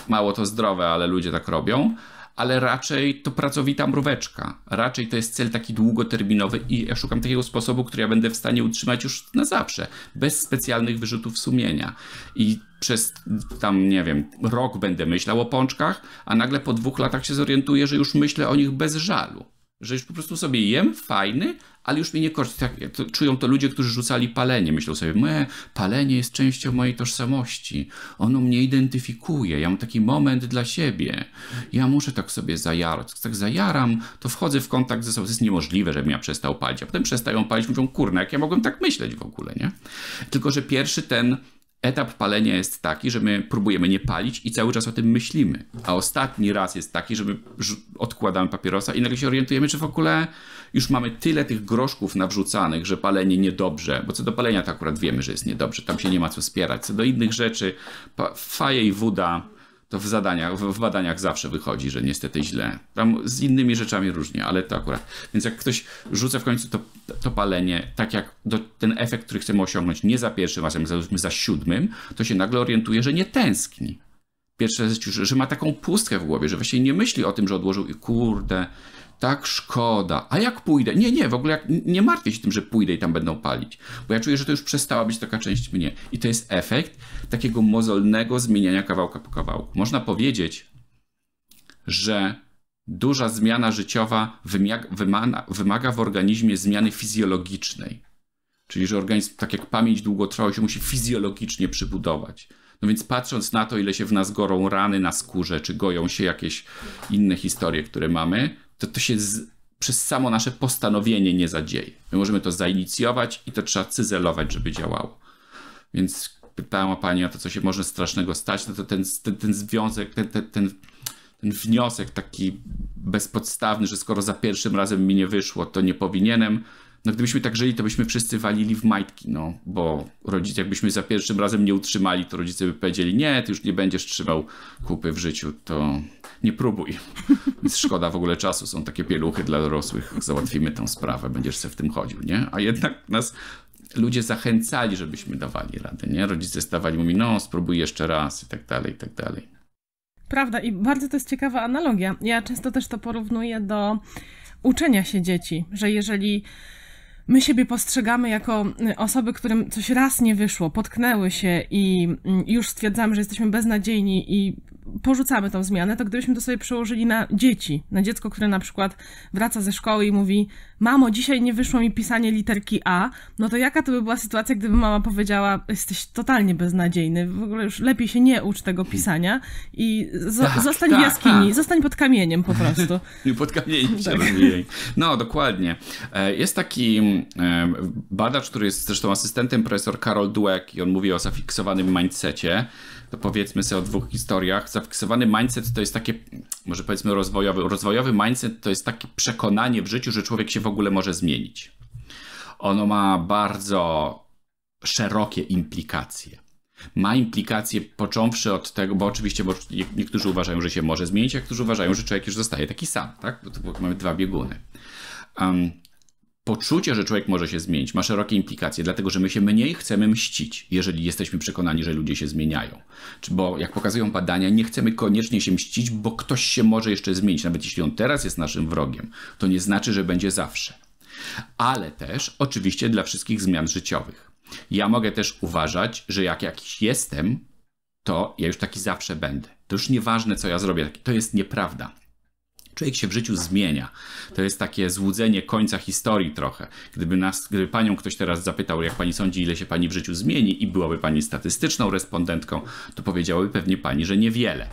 mało to zdrowe, ale ludzie tak robią, ale raczej to pracowita mróweczka. Raczej to jest cel taki długoterminowy i ja szukam takiego sposobu, który ja będę w stanie utrzymać już na zawsze, bez specjalnych wyrzutów sumienia. I przez tam, nie wiem, rok będę myślał o pączkach, a nagle po dwóch latach się zorientuję, że już myślę o nich bez żalu. Że już po prostu sobie jem, fajny, ale już mnie nie kosztuje. Tak, czują to ludzie, którzy rzucali palenie. Myślą sobie, me, palenie jest częścią mojej tożsamości. Ono mnie identyfikuje. Ja mam taki moment dla siebie. Ja muszę tak sobie zajarać. Jak tak zajaram, to wchodzę w kontakt ze sobą. To jest niemożliwe, żebym ja przestał palić. A potem przestają palić, mówią, kurna, jak ja mogłem tak myśleć w ogóle, nie? Tylko, że pierwszy ten etap palenia jest taki, że my próbujemy nie palić i cały czas o tym myślimy. A ostatni raz jest taki, że my odkładamy papierosa i nagle się orientujemy, czy w ogóle już mamy tyle tych groszków nawrzucanych, że palenie niedobrze, bo co do palenia to akurat wiemy, że jest niedobrze, tam się nie ma co spierać. Co do innych rzeczy, faje i woda to w zadaniach, w badaniach zawsze wychodzi, że niestety źle. Tam z innymi rzeczami różnie, ale to akurat. Więc jak ktoś rzuca w końcu to, to palenie, tak jak do, ten efekt, który chcemy osiągnąć nie za pierwszym razem, załóżmy za siódmym, to się nagle orientuje, że nie tęskni. Pierwsze, że ma taką pustkę w głowie, że właśnie nie myśli o tym, że odłożył i kurde, tak szkoda. A jak pójdę? Nie, nie, w ogóle jak, nie martwię się tym, że pójdę i tam będą palić. Bo ja czuję, że to już przestała być taka część mnie. I to jest efekt takiego mozolnego zmieniania kawałka po kawałku. Można powiedzieć, że duża zmiana życiowa wymaga, w organizmie zmiany fizjologicznej. Czyli, że organizm, tak jak pamięć długotrwała, się musi fizjologicznie przybudować. No więc patrząc na to, ile się w nas gorą rany na skórze, czy goją się jakieś inne historie, które mamy, to to się z, przez samo nasze postanowienie nie zadzieje. My możemy to zainicjować i to trzeba cyzelować, żeby działało. Więc pytała Pani o to, co się może strasznego stać, no to ten, ten, ten związek, ten, ten, ten, ten wniosek taki bezpodstawny, że skoro za pierwszym razem mi nie wyszło, to nie powinienem, no gdybyśmy tak żyli, to byśmy wszyscy walili w majtki, no, bo rodzice, jakbyśmy za pierwszym razem nie utrzymali, to rodzice by powiedzieli, nie, ty już nie będziesz trzymał kupy w życiu, to nie próbuj. Więc szkoda w ogóle czasu, są takie pieluchy dla dorosłych, załatwimy tę sprawę, będziesz sobie w tym chodził, nie? A jednak nas ludzie zachęcali, żebyśmy dawali radę, nie? Rodzice stawali, mówi, no, spróbuj jeszcze raz i tak dalej, i tak dalej. Prawda i bardzo to jest ciekawa analogia. Ja często też to porównuję do uczenia się dzieci, że jeżeli my siebie postrzegamy jako y, osoby, którym coś raz nie wyszło, potknęły się i mm, już stwierdzamy, że jesteśmy beznadziejni i porzucamy tą zmianę, to gdybyśmy to sobie przełożyli na dzieci, na dziecko, które na przykład wraca ze szkoły i mówi: Mamo, dzisiaj nie wyszło mi pisanie literki A, no to jaka to by była sytuacja, gdyby mama powiedziała: Jesteś totalnie beznadziejny, w ogóle już lepiej się nie ucz tego pisania i tak, zostań tak, w jaskini, tak. zostań pod kamieniem po prostu. I pod kamieniem się tak. No, dokładnie. E, jest taki e, badacz, który jest zresztą asystentem, profesor Karol Dweck, i on mówi o zafiksowanym mindsetie to powiedzmy sobie o dwóch historiach. Zafiksowany mindset to jest takie, może powiedzmy rozwojowy. Rozwojowy mindset to jest takie przekonanie w życiu, że człowiek się w ogóle może zmienić. Ono ma bardzo szerokie implikacje. Ma implikacje począwszy od tego, bo oczywiście bo niektórzy uważają, że się może zmienić, a niektórzy uważają, że człowiek już zostaje taki sam, tak? Bo tu mamy dwa bieguny. Um, poczucie, że człowiek może się zmienić, ma szerokie implikacje, dlatego że my się mniej chcemy mścić, jeżeli jesteśmy przekonani, że ludzie się zmieniają. Bo jak pokazują badania, nie chcemy koniecznie się mścić, bo ktoś się może jeszcze zmienić. Nawet jeśli on teraz jest naszym wrogiem, to nie znaczy, że będzie zawsze. Ale też oczywiście dla wszystkich zmian życiowych. Ja mogę też uważać, że jak jakiś jestem, to ja już taki zawsze będę. To już nieważne, co ja zrobię, to jest nieprawda. Człowiek się w życiu zmienia. To jest takie złudzenie końca historii trochę. Gdyby, nas, gdyby panią ktoś teraz zapytał, jak pani sądzi, ile się pani w życiu zmieni i byłaby pani statystyczną respondentką, to powiedziałaby pewnie pani, że niewiele.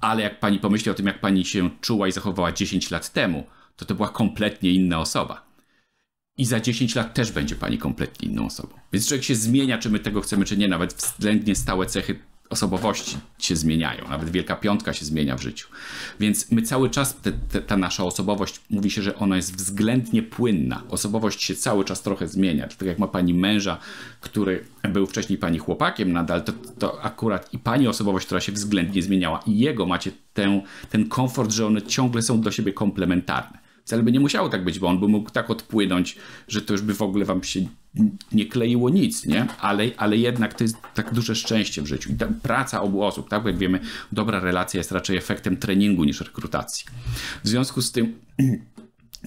Ale jak pani pomyśli o tym, jak pani się czuła i zachowała 10 lat temu, to to była kompletnie inna osoba. I za 10 lat też będzie pani kompletnie inną osobą. Więc człowiek się zmienia, czy my tego chcemy, czy nie, nawet względnie stałe cechy osobowości się zmieniają, nawet Wielka Piątka się zmienia w życiu. Więc my cały czas, te, te, ta nasza osobowość, mówi się, że ona jest względnie płynna. Osobowość się cały czas trochę zmienia. Tak jak ma pani męża, który był wcześniej pani chłopakiem nadal, to, to akurat i pani osobowość, która się względnie zmieniała i jego macie ten komfort, że one ciągle są do siebie komplementarne. Wcale by nie musiało tak być, bo on by mógł tak odpłynąć, że to już by w ogóle wam się nie kleiło nic, nie? Ale, ale jednak to jest tak duże szczęście w życiu. I ta praca obu osób, tak jak wiemy, dobra relacja jest raczej efektem treningu niż rekrutacji. W związku z tym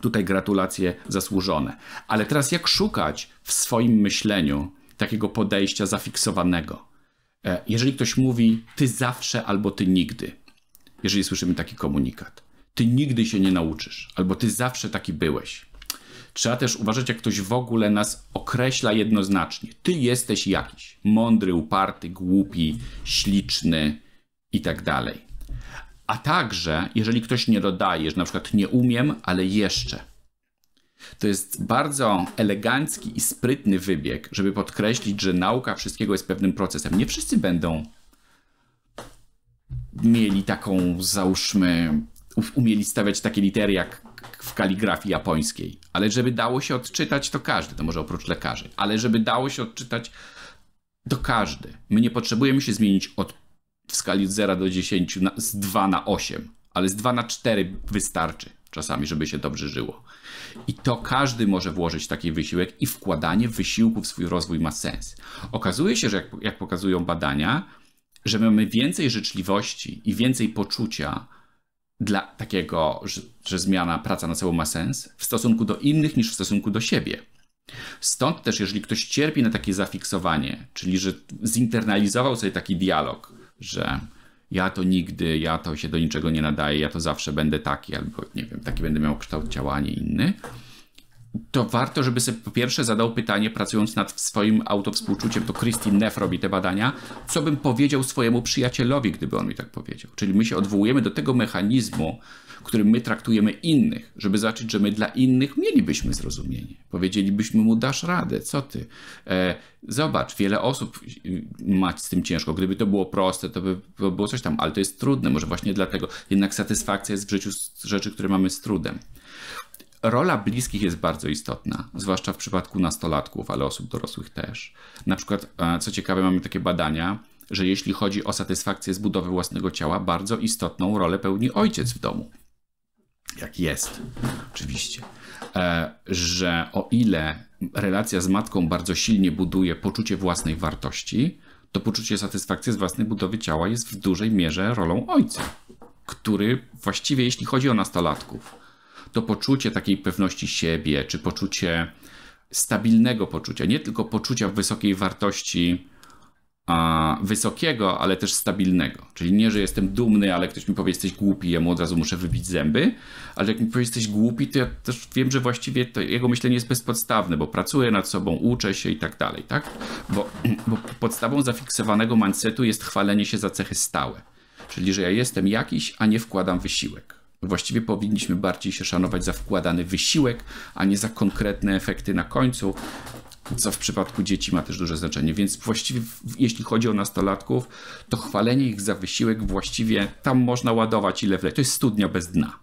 tutaj gratulacje zasłużone. Ale teraz jak szukać w swoim myśleniu takiego podejścia zafiksowanego? E, jeżeli ktoś mówi ty zawsze albo ty nigdy, jeżeli słyszymy taki komunikat, ty nigdy się nie nauczysz, albo ty zawsze taki byłeś Trzeba też uważać, jak ktoś w ogóle nas określa jednoznacznie. Ty jesteś jakiś mądry, uparty, głupi, śliczny i tak dalej. A także, jeżeli ktoś nie dodaje, że na przykład nie umiem, ale jeszcze. To jest bardzo elegancki i sprytny wybieg, żeby podkreślić, że nauka wszystkiego jest pewnym procesem. Nie wszyscy będą mieli taką, załóżmy, umieli stawiać takie litery jak w kaligrafii japońskiej, ale żeby dało się odczytać to każdy, to może oprócz lekarzy, ale żeby dało się odczytać to każdy. My nie potrzebujemy się zmienić od w skali od 0 do 10 na, z 2 na 8, ale z 2 na 4 wystarczy czasami, żeby się dobrze żyło. I to każdy może włożyć taki wysiłek i wkładanie wysiłku w swój rozwój ma sens. Okazuje się, że jak, jak pokazują badania, że mamy więcej życzliwości i więcej poczucia dla takiego, że, że zmiana praca na celu ma sens w stosunku do innych niż w stosunku do siebie. Stąd też, jeżeli ktoś cierpi na takie zafiksowanie, czyli że zinternalizował sobie taki dialog, że ja to nigdy, ja to się do niczego nie nadaję, ja to zawsze będę taki, albo nie wiem, taki będę miał kształt ciała, a nie inny, to warto, żeby sobie po pierwsze zadał pytanie, pracując nad swoim autowspółczuciem, to Christine Neff robi te badania, co bym powiedział swojemu przyjacielowi, gdyby on mi tak powiedział. Czyli my się odwołujemy do tego mechanizmu, którym my traktujemy innych, żeby zacząć, że my dla innych mielibyśmy zrozumienie. Powiedzielibyśmy mu, dasz radę, co ty? E, zobacz, wiele osób ma z tym ciężko. Gdyby to było proste, to by było coś tam, ale to jest trudne, może właśnie dlatego. Jednak satysfakcja jest w życiu z rzeczy, które mamy z trudem. Rola bliskich jest bardzo istotna, zwłaszcza w przypadku nastolatków, ale osób dorosłych też. Na przykład, e, co ciekawe, mamy takie badania, że jeśli chodzi o satysfakcję z budowy własnego ciała, bardzo istotną rolę pełni ojciec w domu. Jak jest, oczywiście. E, że o ile relacja z matką bardzo silnie buduje poczucie własnej wartości, to poczucie satysfakcji z własnej budowy ciała jest w dużej mierze rolą ojca, który właściwie, jeśli chodzi o nastolatków, to poczucie takiej pewności siebie, czy poczucie stabilnego poczucia, nie tylko poczucia wysokiej wartości, a, wysokiego, ale też stabilnego. Czyli nie, że jestem dumny, ale ktoś mi powie, jesteś głupi, ja mu od razu muszę wybić zęby, ale jak mi powie, jesteś głupi, to ja też wiem, że właściwie to jego myślenie jest bezpodstawne, bo pracuję nad sobą, uczę się i tak dalej, tak? Bo, bo podstawą zafiksowanego mindsetu jest chwalenie się za cechy stałe. Czyli, że ja jestem jakiś, a nie wkładam wysiłek. Właściwie powinniśmy bardziej się szanować za wkładany wysiłek, a nie za konkretne efekty na końcu, co w przypadku dzieci ma też duże znaczenie. Więc właściwie, jeśli chodzi o nastolatków, to chwalenie ich za wysiłek właściwie tam można ładować ile wleci. To jest studnia bez dna.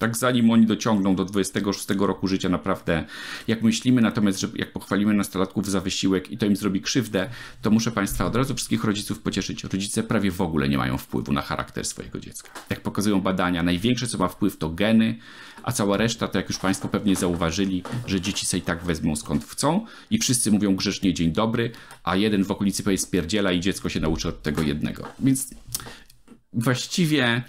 Tak zanim oni dociągną do 26 roku życia naprawdę, jak myślimy natomiast, że jak pochwalimy nastolatków za wysiłek i to im zrobi krzywdę, to muszę Państwa od razu wszystkich rodziców pocieszyć. Rodzice prawie w ogóle nie mają wpływu na charakter swojego dziecka. Jak pokazują badania, największe co ma wpływ to geny, a cała reszta to jak już Państwo pewnie zauważyli, że dzieci se i tak wezmą skąd chcą i wszyscy mówią grzecznie dzień dobry, a jeden w okolicy powie spierdziela i dziecko się nauczy od tego jednego. Więc właściwie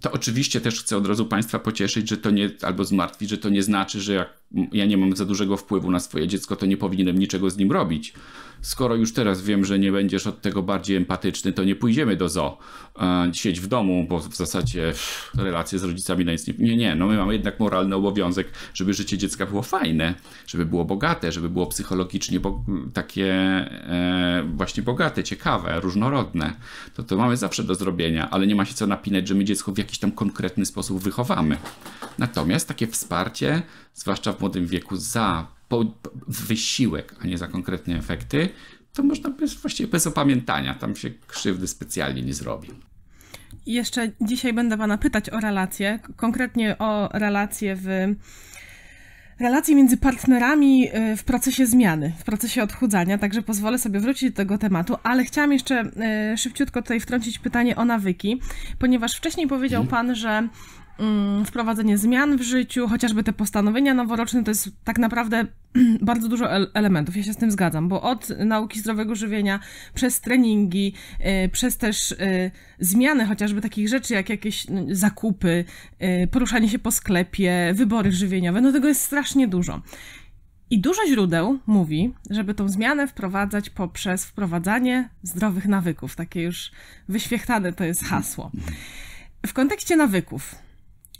to oczywiście też chcę od razu Państwa pocieszyć, że to nie, albo zmartwić, że to nie znaczy, że jak ja nie mam za dużego wpływu na swoje dziecko, to nie powinienem niczego z nim robić skoro już teraz wiem, że nie będziesz od tego bardziej empatyczny, to nie pójdziemy do zoo. E, siedź w domu, bo w zasadzie relacje z rodzicami na nic nie... Nie, nie, no my mamy jednak moralny obowiązek, żeby życie dziecka było fajne, żeby było bogate, żeby było psychologicznie bo takie e, właśnie bogate, ciekawe, różnorodne. To to mamy zawsze do zrobienia, ale nie ma się co napinać, że my dziecko w jakiś tam konkretny sposób wychowamy. Natomiast takie wsparcie, zwłaszcza w młodym wieku, za po, po wysiłek, a nie za konkretne efekty, to można bez, właściwie bez opamiętania, tam się krzywdy specjalnie nie zrobi. Jeszcze dzisiaj będę Pana pytać o relacje, konkretnie o relacje w relacje między partnerami y, w procesie zmiany, w procesie odchudzania, także pozwolę sobie wrócić do tego tematu, ale chciałam jeszcze y, szybciutko tutaj wtrącić pytanie o nawyki, ponieważ wcześniej powiedział mhm. Pan, że Mm, wprowadzenie zmian w życiu, chociażby te postanowienia noworoczne, to jest tak naprawdę bardzo dużo elementów. Ja się z tym zgadzam, bo od nauki zdrowego żywienia, przez treningi, y, przez też y, zmiany chociażby takich rzeczy jak jakieś no, zakupy, y, poruszanie się po sklepie, wybory żywieniowe, no tego jest strasznie dużo. I dużo źródeł mówi, żeby tą zmianę wprowadzać poprzez wprowadzanie zdrowych nawyków. Takie już wyświechtane to jest hasło. W kontekście nawyków,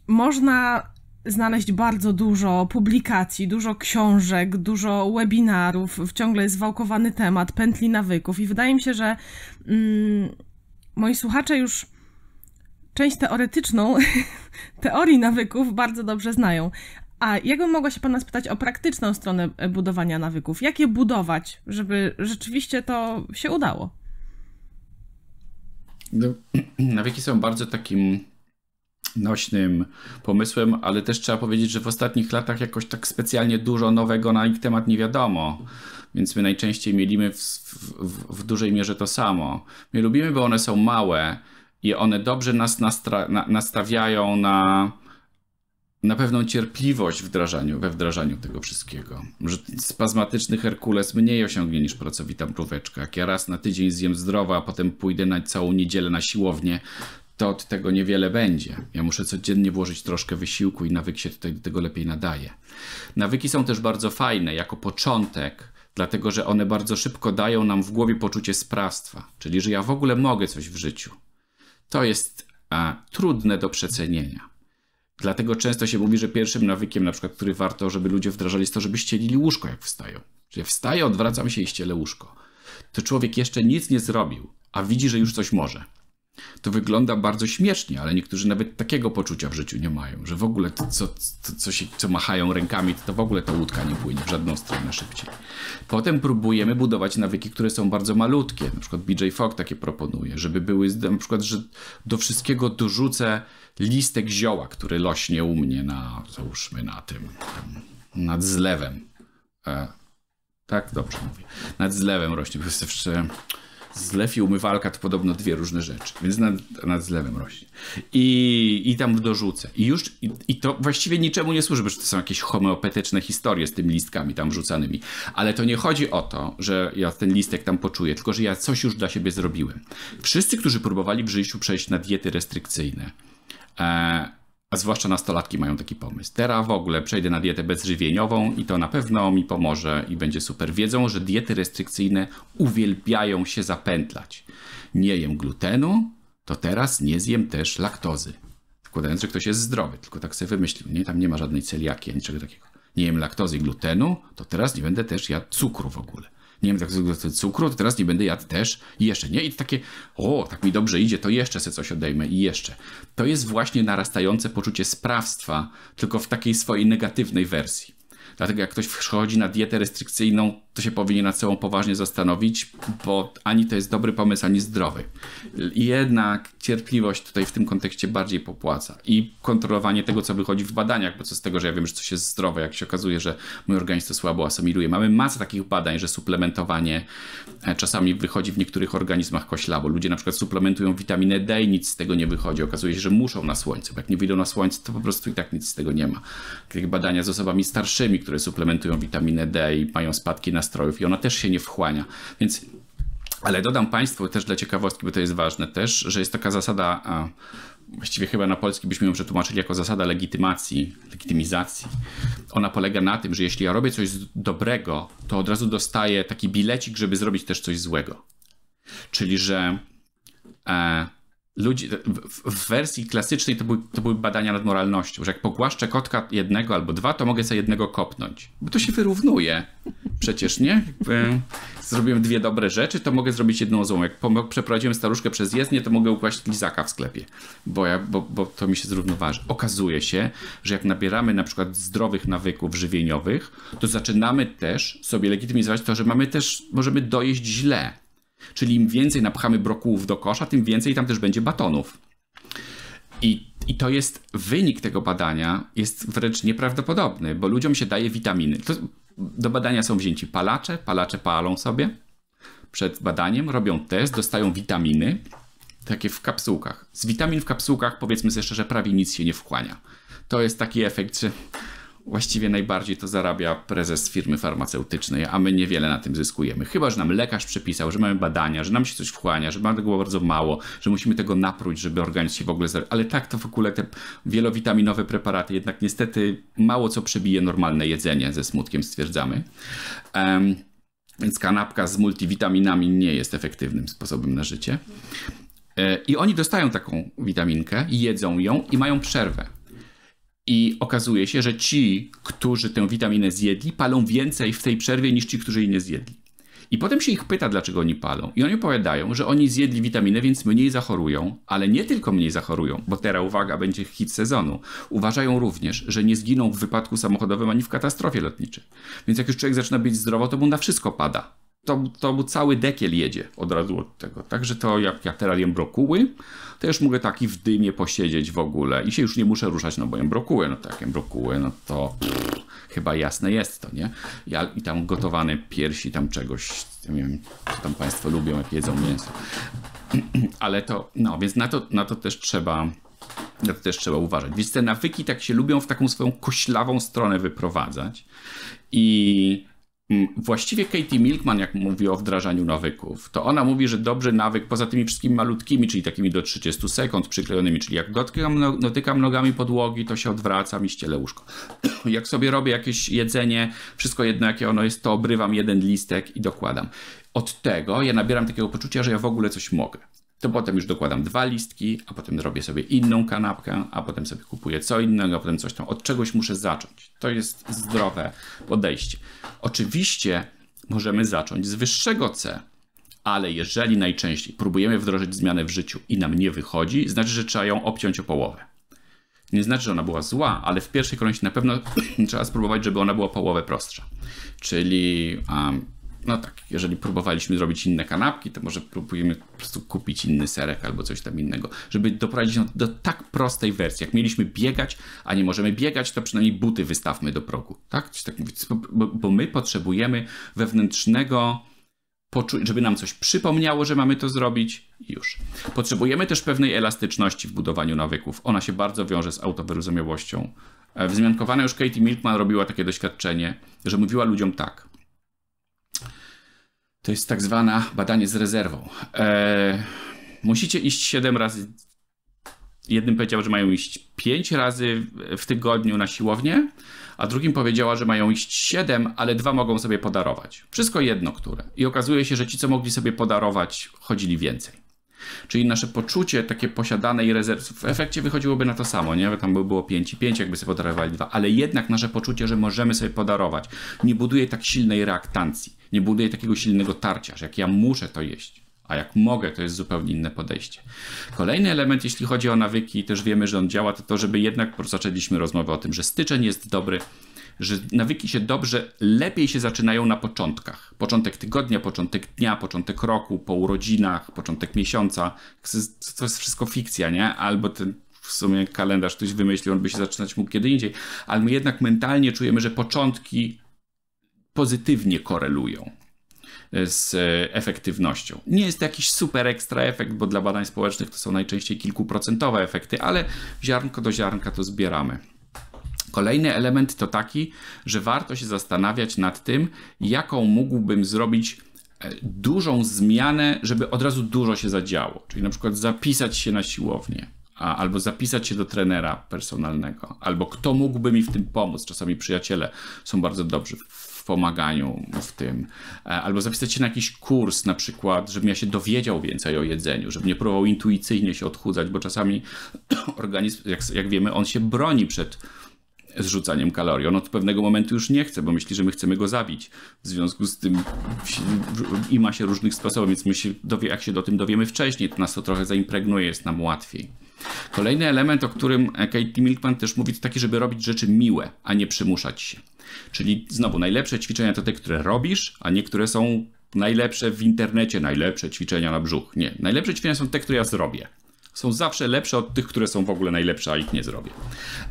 można znaleźć bardzo dużo publikacji, dużo książek, dużo webinarów, ciągle jest wałkowany temat pętli nawyków i wydaje mi się, że mm, moi słuchacze już część teoretyczną teorii nawyków bardzo dobrze znają. A jakbym mogła się Pana spytać o praktyczną stronę e, budowania nawyków? Jak je budować, żeby rzeczywiście to się udało? No, nawyki są bardzo takim nośnym pomysłem, ale też trzeba powiedzieć, że w ostatnich latach jakoś tak specjalnie dużo nowego na ich temat nie wiadomo. Więc my najczęściej mielimy w, w, w dużej mierze to samo. My lubimy, bo one są małe i one dobrze nas nastra- na, nastawiają na, na pewną cierpliwość wdrażaniu, we wdrażaniu tego wszystkiego. Że spazmatyczny Herkules mniej osiągnie niż pracowita mróweczka. Jak ja raz na tydzień zjem zdrowo, a potem pójdę na całą niedzielę na siłownię, to od tego niewiele będzie. Ja muszę codziennie włożyć troszkę wysiłku i nawyk się do tego lepiej nadaje. Nawyki są też bardzo fajne jako początek, dlatego że one bardzo szybko dają nam w głowie poczucie sprawstwa, czyli że ja w ogóle mogę coś w życiu. To jest a, trudne do przecenienia. Dlatego często się mówi, że pierwszym nawykiem, na przykład, który warto, żeby ludzie wdrażali, jest to, żeby ścielili łóżko, jak wstają. Czyli wstaję, odwracam się i ścielę łóżko. To człowiek jeszcze nic nie zrobił, a widzi, że już coś może. To wygląda bardzo śmiesznie, ale niektórzy nawet takiego poczucia w życiu nie mają, że w ogóle to, co, to, co, się, co machają rękami, to, w ogóle ta łódka nie płynie w żadną stronę szybciej. Potem próbujemy budować nawyki, które są bardzo malutkie. Na przykład BJ Fogg takie proponuje, żeby były na przykład, że do wszystkiego dorzucę listek zioła, który lośnie u mnie na, załóżmy na tym, tam, nad zlewem. E, tak, dobrze mówię. Nad zlewem rośnie. Wszyscy zlew i umywalka to podobno dwie różne rzeczy, więc nad, nad zlewem rośnie. I, I tam dorzucę. I już, i, i to właściwie niczemu nie służy, bo to są jakieś homeopatyczne historie z tymi listkami tam rzucanymi. Ale to nie chodzi o to, że ja ten listek tam poczuję, tylko że ja coś już dla siebie zrobiłem. Wszyscy, którzy próbowali w życiu przejść na diety restrykcyjne, e, a zwłaszcza nastolatki mają taki pomysł. Teraz w ogóle przejdę na dietę bezżywieniową i to na pewno mi pomoże i będzie super. Wiedzą, że diety restrykcyjne uwielbiają się zapętlać. Nie jem glutenu, to teraz nie zjem też laktozy. Wkładając, że ktoś jest zdrowy, tylko tak sobie wymyślił. Nie, tam nie ma żadnej celiaki, niczego takiego. Nie jem laktozy i glutenu, to teraz nie będę też jadł cukru w ogóle nie wiem, tak cukru, to teraz nie będę jadł też i jeszcze, nie? I takie, o, tak mi dobrze idzie, to jeszcze sobie coś odejmę i jeszcze. To jest właśnie narastające poczucie sprawstwa, tylko w takiej swojej negatywnej wersji. Dlatego jak ktoś wchodzi na dietę restrykcyjną, to się powinien nad sobą poważnie zastanowić, bo ani to jest dobry pomysł, ani zdrowy. Jednak cierpliwość tutaj w tym kontekście bardziej popłaca i kontrolowanie tego, co wychodzi w badaniach, bo co z tego, że ja wiem, że coś jest zdrowe, jak się okazuje, że mój organizm to słabo asymiluje. Mamy masę takich badań, że suplementowanie e, czasami wychodzi w niektórych organizmach koślabo. Ludzie na przykład suplementują witaminę D i nic z tego nie wychodzi. Okazuje się, że muszą na słońcu, bo jak nie wyjdą na słońce, to po prostu i tak nic z tego nie ma. Takie badania z osobami starszymi, które suplementują witaminę D i mają spadki na nastrojów i ona też się nie wchłania. Więc, ale dodam Państwu też dla ciekawostki, bo to jest ważne też, że jest taka zasada, właściwie chyba na polski byśmy ją przetłumaczyli jako zasada legitymacji, legitymizacji. Ona polega na tym, że jeśli ja robię coś dobrego, to od razu dostaję taki bilecik, żeby zrobić też coś złego. Czyli, że e, ludzi, w, wersji klasycznej to były, to były badania nad moralnością, że jak pogłaszczę kotka jednego albo dwa, to mogę sobie jednego kopnąć, bo to się wyrównuje. Przecież nie? Jakby zrobiłem dwie dobre rzeczy, to mogę zrobić jedną złą. Jak przeprowadziłem staruszkę przez jezdnię, to mogę ukłaść lizaka w sklepie, bo, ja, bo, bo to mi się zrównoważy. Okazuje się, że jak nabieramy na przykład zdrowych nawyków żywieniowych, to zaczynamy też sobie legitymizować to, że mamy też, możemy dojeść źle Czyli im więcej napchamy brokułów do kosza, tym więcej tam też będzie batonów. I, I to jest wynik tego badania, jest wręcz nieprawdopodobny, bo ludziom się daje witaminy. To, do badania są wzięci palacze, palacze palą sobie. Przed badaniem robią test, dostają witaminy, takie w kapsułkach. Z witamin w kapsułkach, powiedzmy sobie szczerze, prawie nic się nie wchłania. To jest taki efekt, że właściwie najbardziej to zarabia prezes firmy farmaceutycznej, a my niewiele na tym zyskujemy. Chyba, że nam lekarz przepisał, że mamy badania, że nam się coś wchłania, że mamy tego bardzo mało, że musimy tego napróć, żeby organizm się w ogóle... Zar... Ale tak to w ogóle te wielowitaminowe preparaty jednak niestety mało co przebije normalne jedzenie, ze smutkiem stwierdzamy. Um, więc kanapka z multivitaminami nie jest efektywnym sposobem na życie. E, I oni dostają taką witaminkę, jedzą ją i mają przerwę i okazuje się, że ci, którzy tę witaminę zjedli, palą więcej w tej przerwie niż ci, którzy jej nie zjedli. I potem się ich pyta, dlaczego oni palą. I oni opowiadają, że oni zjedli witaminę, więc mniej zachorują, ale nie tylko mniej zachorują, bo teraz uwaga, będzie hit sezonu. Uważają również, że nie zginą w wypadku samochodowym ani w katastrofie lotniczej. Więc jak już człowiek zaczyna być zdrowo, to mu na wszystko pada to, to cały dekiel jedzie od razu od tego. Także to jak ja jem brokuły, to już mogę taki w dymie posiedzieć w ogóle i się już nie muszę ruszać, no bo jem brokuły, no tak jem brokuły, no to pff, chyba jasne jest to, nie? Ja, I tam gotowane piersi tam czegoś, nie wiem, co tam Państwo lubią, jak jedzą mięso. Ale to, no więc na to, na to też trzeba na to też trzeba uważać. Więc te nawyki tak się lubią w taką swoją koślawą stronę wyprowadzać i Hmm. Właściwie Katie Milkman, jak mówi o wdrażaniu nawyków, to ona mówi, że dobry nawyk, poza tymi wszystkimi malutkimi, czyli takimi do 30 sekund przyklejonymi, czyli jak dotykam, dotykam nogami podłogi, to się odwracam i ścielę łóżko. jak sobie robię jakieś jedzenie, wszystko jedno jakie ono jest, to obrywam jeden listek i dokładam. Od tego ja nabieram takiego poczucia, że ja w ogóle coś mogę to potem już dokładam dwa listki, a potem robię sobie inną kanapkę, a potem sobie kupuję co innego, a potem coś tam. Od czegoś muszę zacząć. To jest zdrowe podejście. Oczywiście możemy zacząć z wyższego C, ale jeżeli najczęściej próbujemy wdrożyć zmianę w życiu i nam nie wychodzi, znaczy, że trzeba ją obciąć o połowę. Nie znaczy, że ona była zła, ale w pierwszej kolejności na pewno trzeba spróbować, żeby ona była połowę prostsza. Czyli um, no tak, jeżeli próbowaliśmy zrobić inne kanapki, to może próbujemy po prostu kupić inny serek albo coś tam innego, żeby doprowadzić do tak prostej wersji. Jak mieliśmy biegać, a nie możemy biegać, to przynajmniej buty wystawmy do progu, tak? tak mówić, bo, bo my potrzebujemy wewnętrznego poczu- żeby nam coś przypomniało, że mamy to zrobić, już. Potrzebujemy też pewnej elastyczności w budowaniu nawyków. Ona się bardzo wiąże z autowyrozumiałością. E, wzmiankowana już Katie Milkman robiła takie doświadczenie, że mówiła ludziom tak. To jest tak zwana badanie z rezerwą. Eee, musicie iść 7 razy. Jednym powiedział, że mają iść 5 razy w tygodniu na siłownię, a drugim powiedziała, że mają iść 7, ale dwa mogą sobie podarować. Wszystko jedno które. I okazuje się, że ci, co mogli sobie podarować, chodzili więcej. Czyli nasze poczucie takie posiadanej rezerwy w efekcie wychodziłoby na to samo, nie? Tam by było 5 i 5, jakby sobie podarowali dwa, ale jednak nasze poczucie, że możemy sobie podarować, nie buduje tak silnej reaktancji, nie buduje takiego silnego tarcia, że jak ja muszę to jeść. A jak mogę, to jest zupełnie inne podejście. Kolejny element, jeśli chodzi o nawyki, też wiemy, że on działa, to to, żeby jednak zaczęliśmy rozmowę o tym, że styczeń jest dobry, że nawyki się dobrze, lepiej się zaczynają na początkach. Początek tygodnia, początek dnia, początek roku, po urodzinach, początek miesiąca. To jest wszystko fikcja, nie? Albo ten w sumie kalendarz ktoś wymyślił, on by się zaczynać mógł kiedy indziej, ale my jednak mentalnie czujemy, że początki pozytywnie korelują e, z e, efektywnością. Nie jest to jakiś super ekstra efekt, bo dla badań społecznych to są najczęściej kilkuprocentowe efekty, ale ziarnko do ziarnka to zbieramy. Kolejny element to taki, że warto się zastanawiać nad tym, jaką mógłbym zrobić e, dużą zmianę, żeby od razu dużo się zadziało. Czyli na przykład zapisać się na siłownię, a, albo zapisać się do trenera personalnego, albo kto mógłby mi w tym pomóc. Czasami przyjaciele są bardzo dobrzy w pomaganiu w tym, e, albo zapisać się na jakiś kurs na przykład, żebym ja się dowiedział więcej o jedzeniu, żebym nie próbował intuicyjnie się odchudzać, bo czasami organizm, jak, jak wiemy, on się broni przed zrzucaniem kalorii. On od pewnego momentu już nie chce, bo myśli, że my chcemy go zabić. W związku z tym i ma się różnych sposobów, więc my się dowie, jak się do tym dowiemy wcześniej, to nas to trochę zaimpregnuje, jest nam łatwiej. Kolejny element, o którym Katie Milkman też mówi, to taki, żeby robić rzeczy miłe, a nie przymuszać się. Czyli znowu najlepsze ćwiczenia to te, które robisz, a nie które są najlepsze w internecie, najlepsze ćwiczenia na brzuch. Nie, najlepsze ćwiczenia są te, które ja zrobię są zawsze lepsze od tych, które są w ogóle najlepsze, a ich nie zrobię.